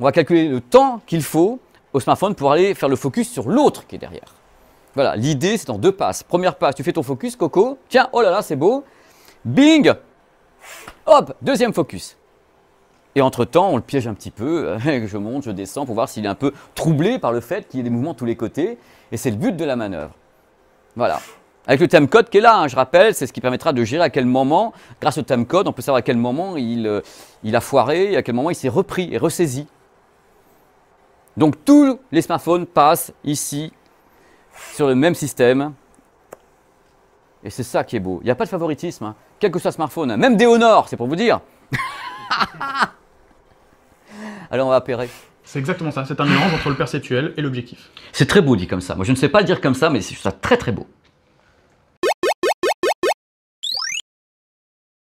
On va calculer le temps qu'il faut au smartphone pour aller faire le focus sur l'autre qui est derrière. Voilà, l'idée c'est en deux passes. Première passe, tu fais ton focus, Coco. Tiens, oh là là, c'est beau. Bing Hop Deuxième focus. Et entre-temps, on le piège un petit peu. je monte, je descends pour voir s'il est un peu troublé par le fait qu'il y ait des mouvements de tous les côtés. Et c'est le but de la manœuvre. Voilà. Avec le timecode qui est là, hein, je rappelle, c'est ce qui permettra de gérer à quel moment, grâce au timecode, on peut savoir à quel moment euh, il, a foiré et à quel moment il s'est repris et ressaisi. Donc tous les smartphones passent ici sur le même système. Et c'est ça qui est beau. Il n'y a pas de favoritisme, hein. quel que soit smartphone, hein. même des Honor, c'est pour vous dire. Alors on va appairer. C'est exactement ça, c'est un mélange entre le perceptuel et l'objectif. C'est très beau dit comme ça. Moi je ne sais pas le dire comme ça, mais c'est ça très très beau.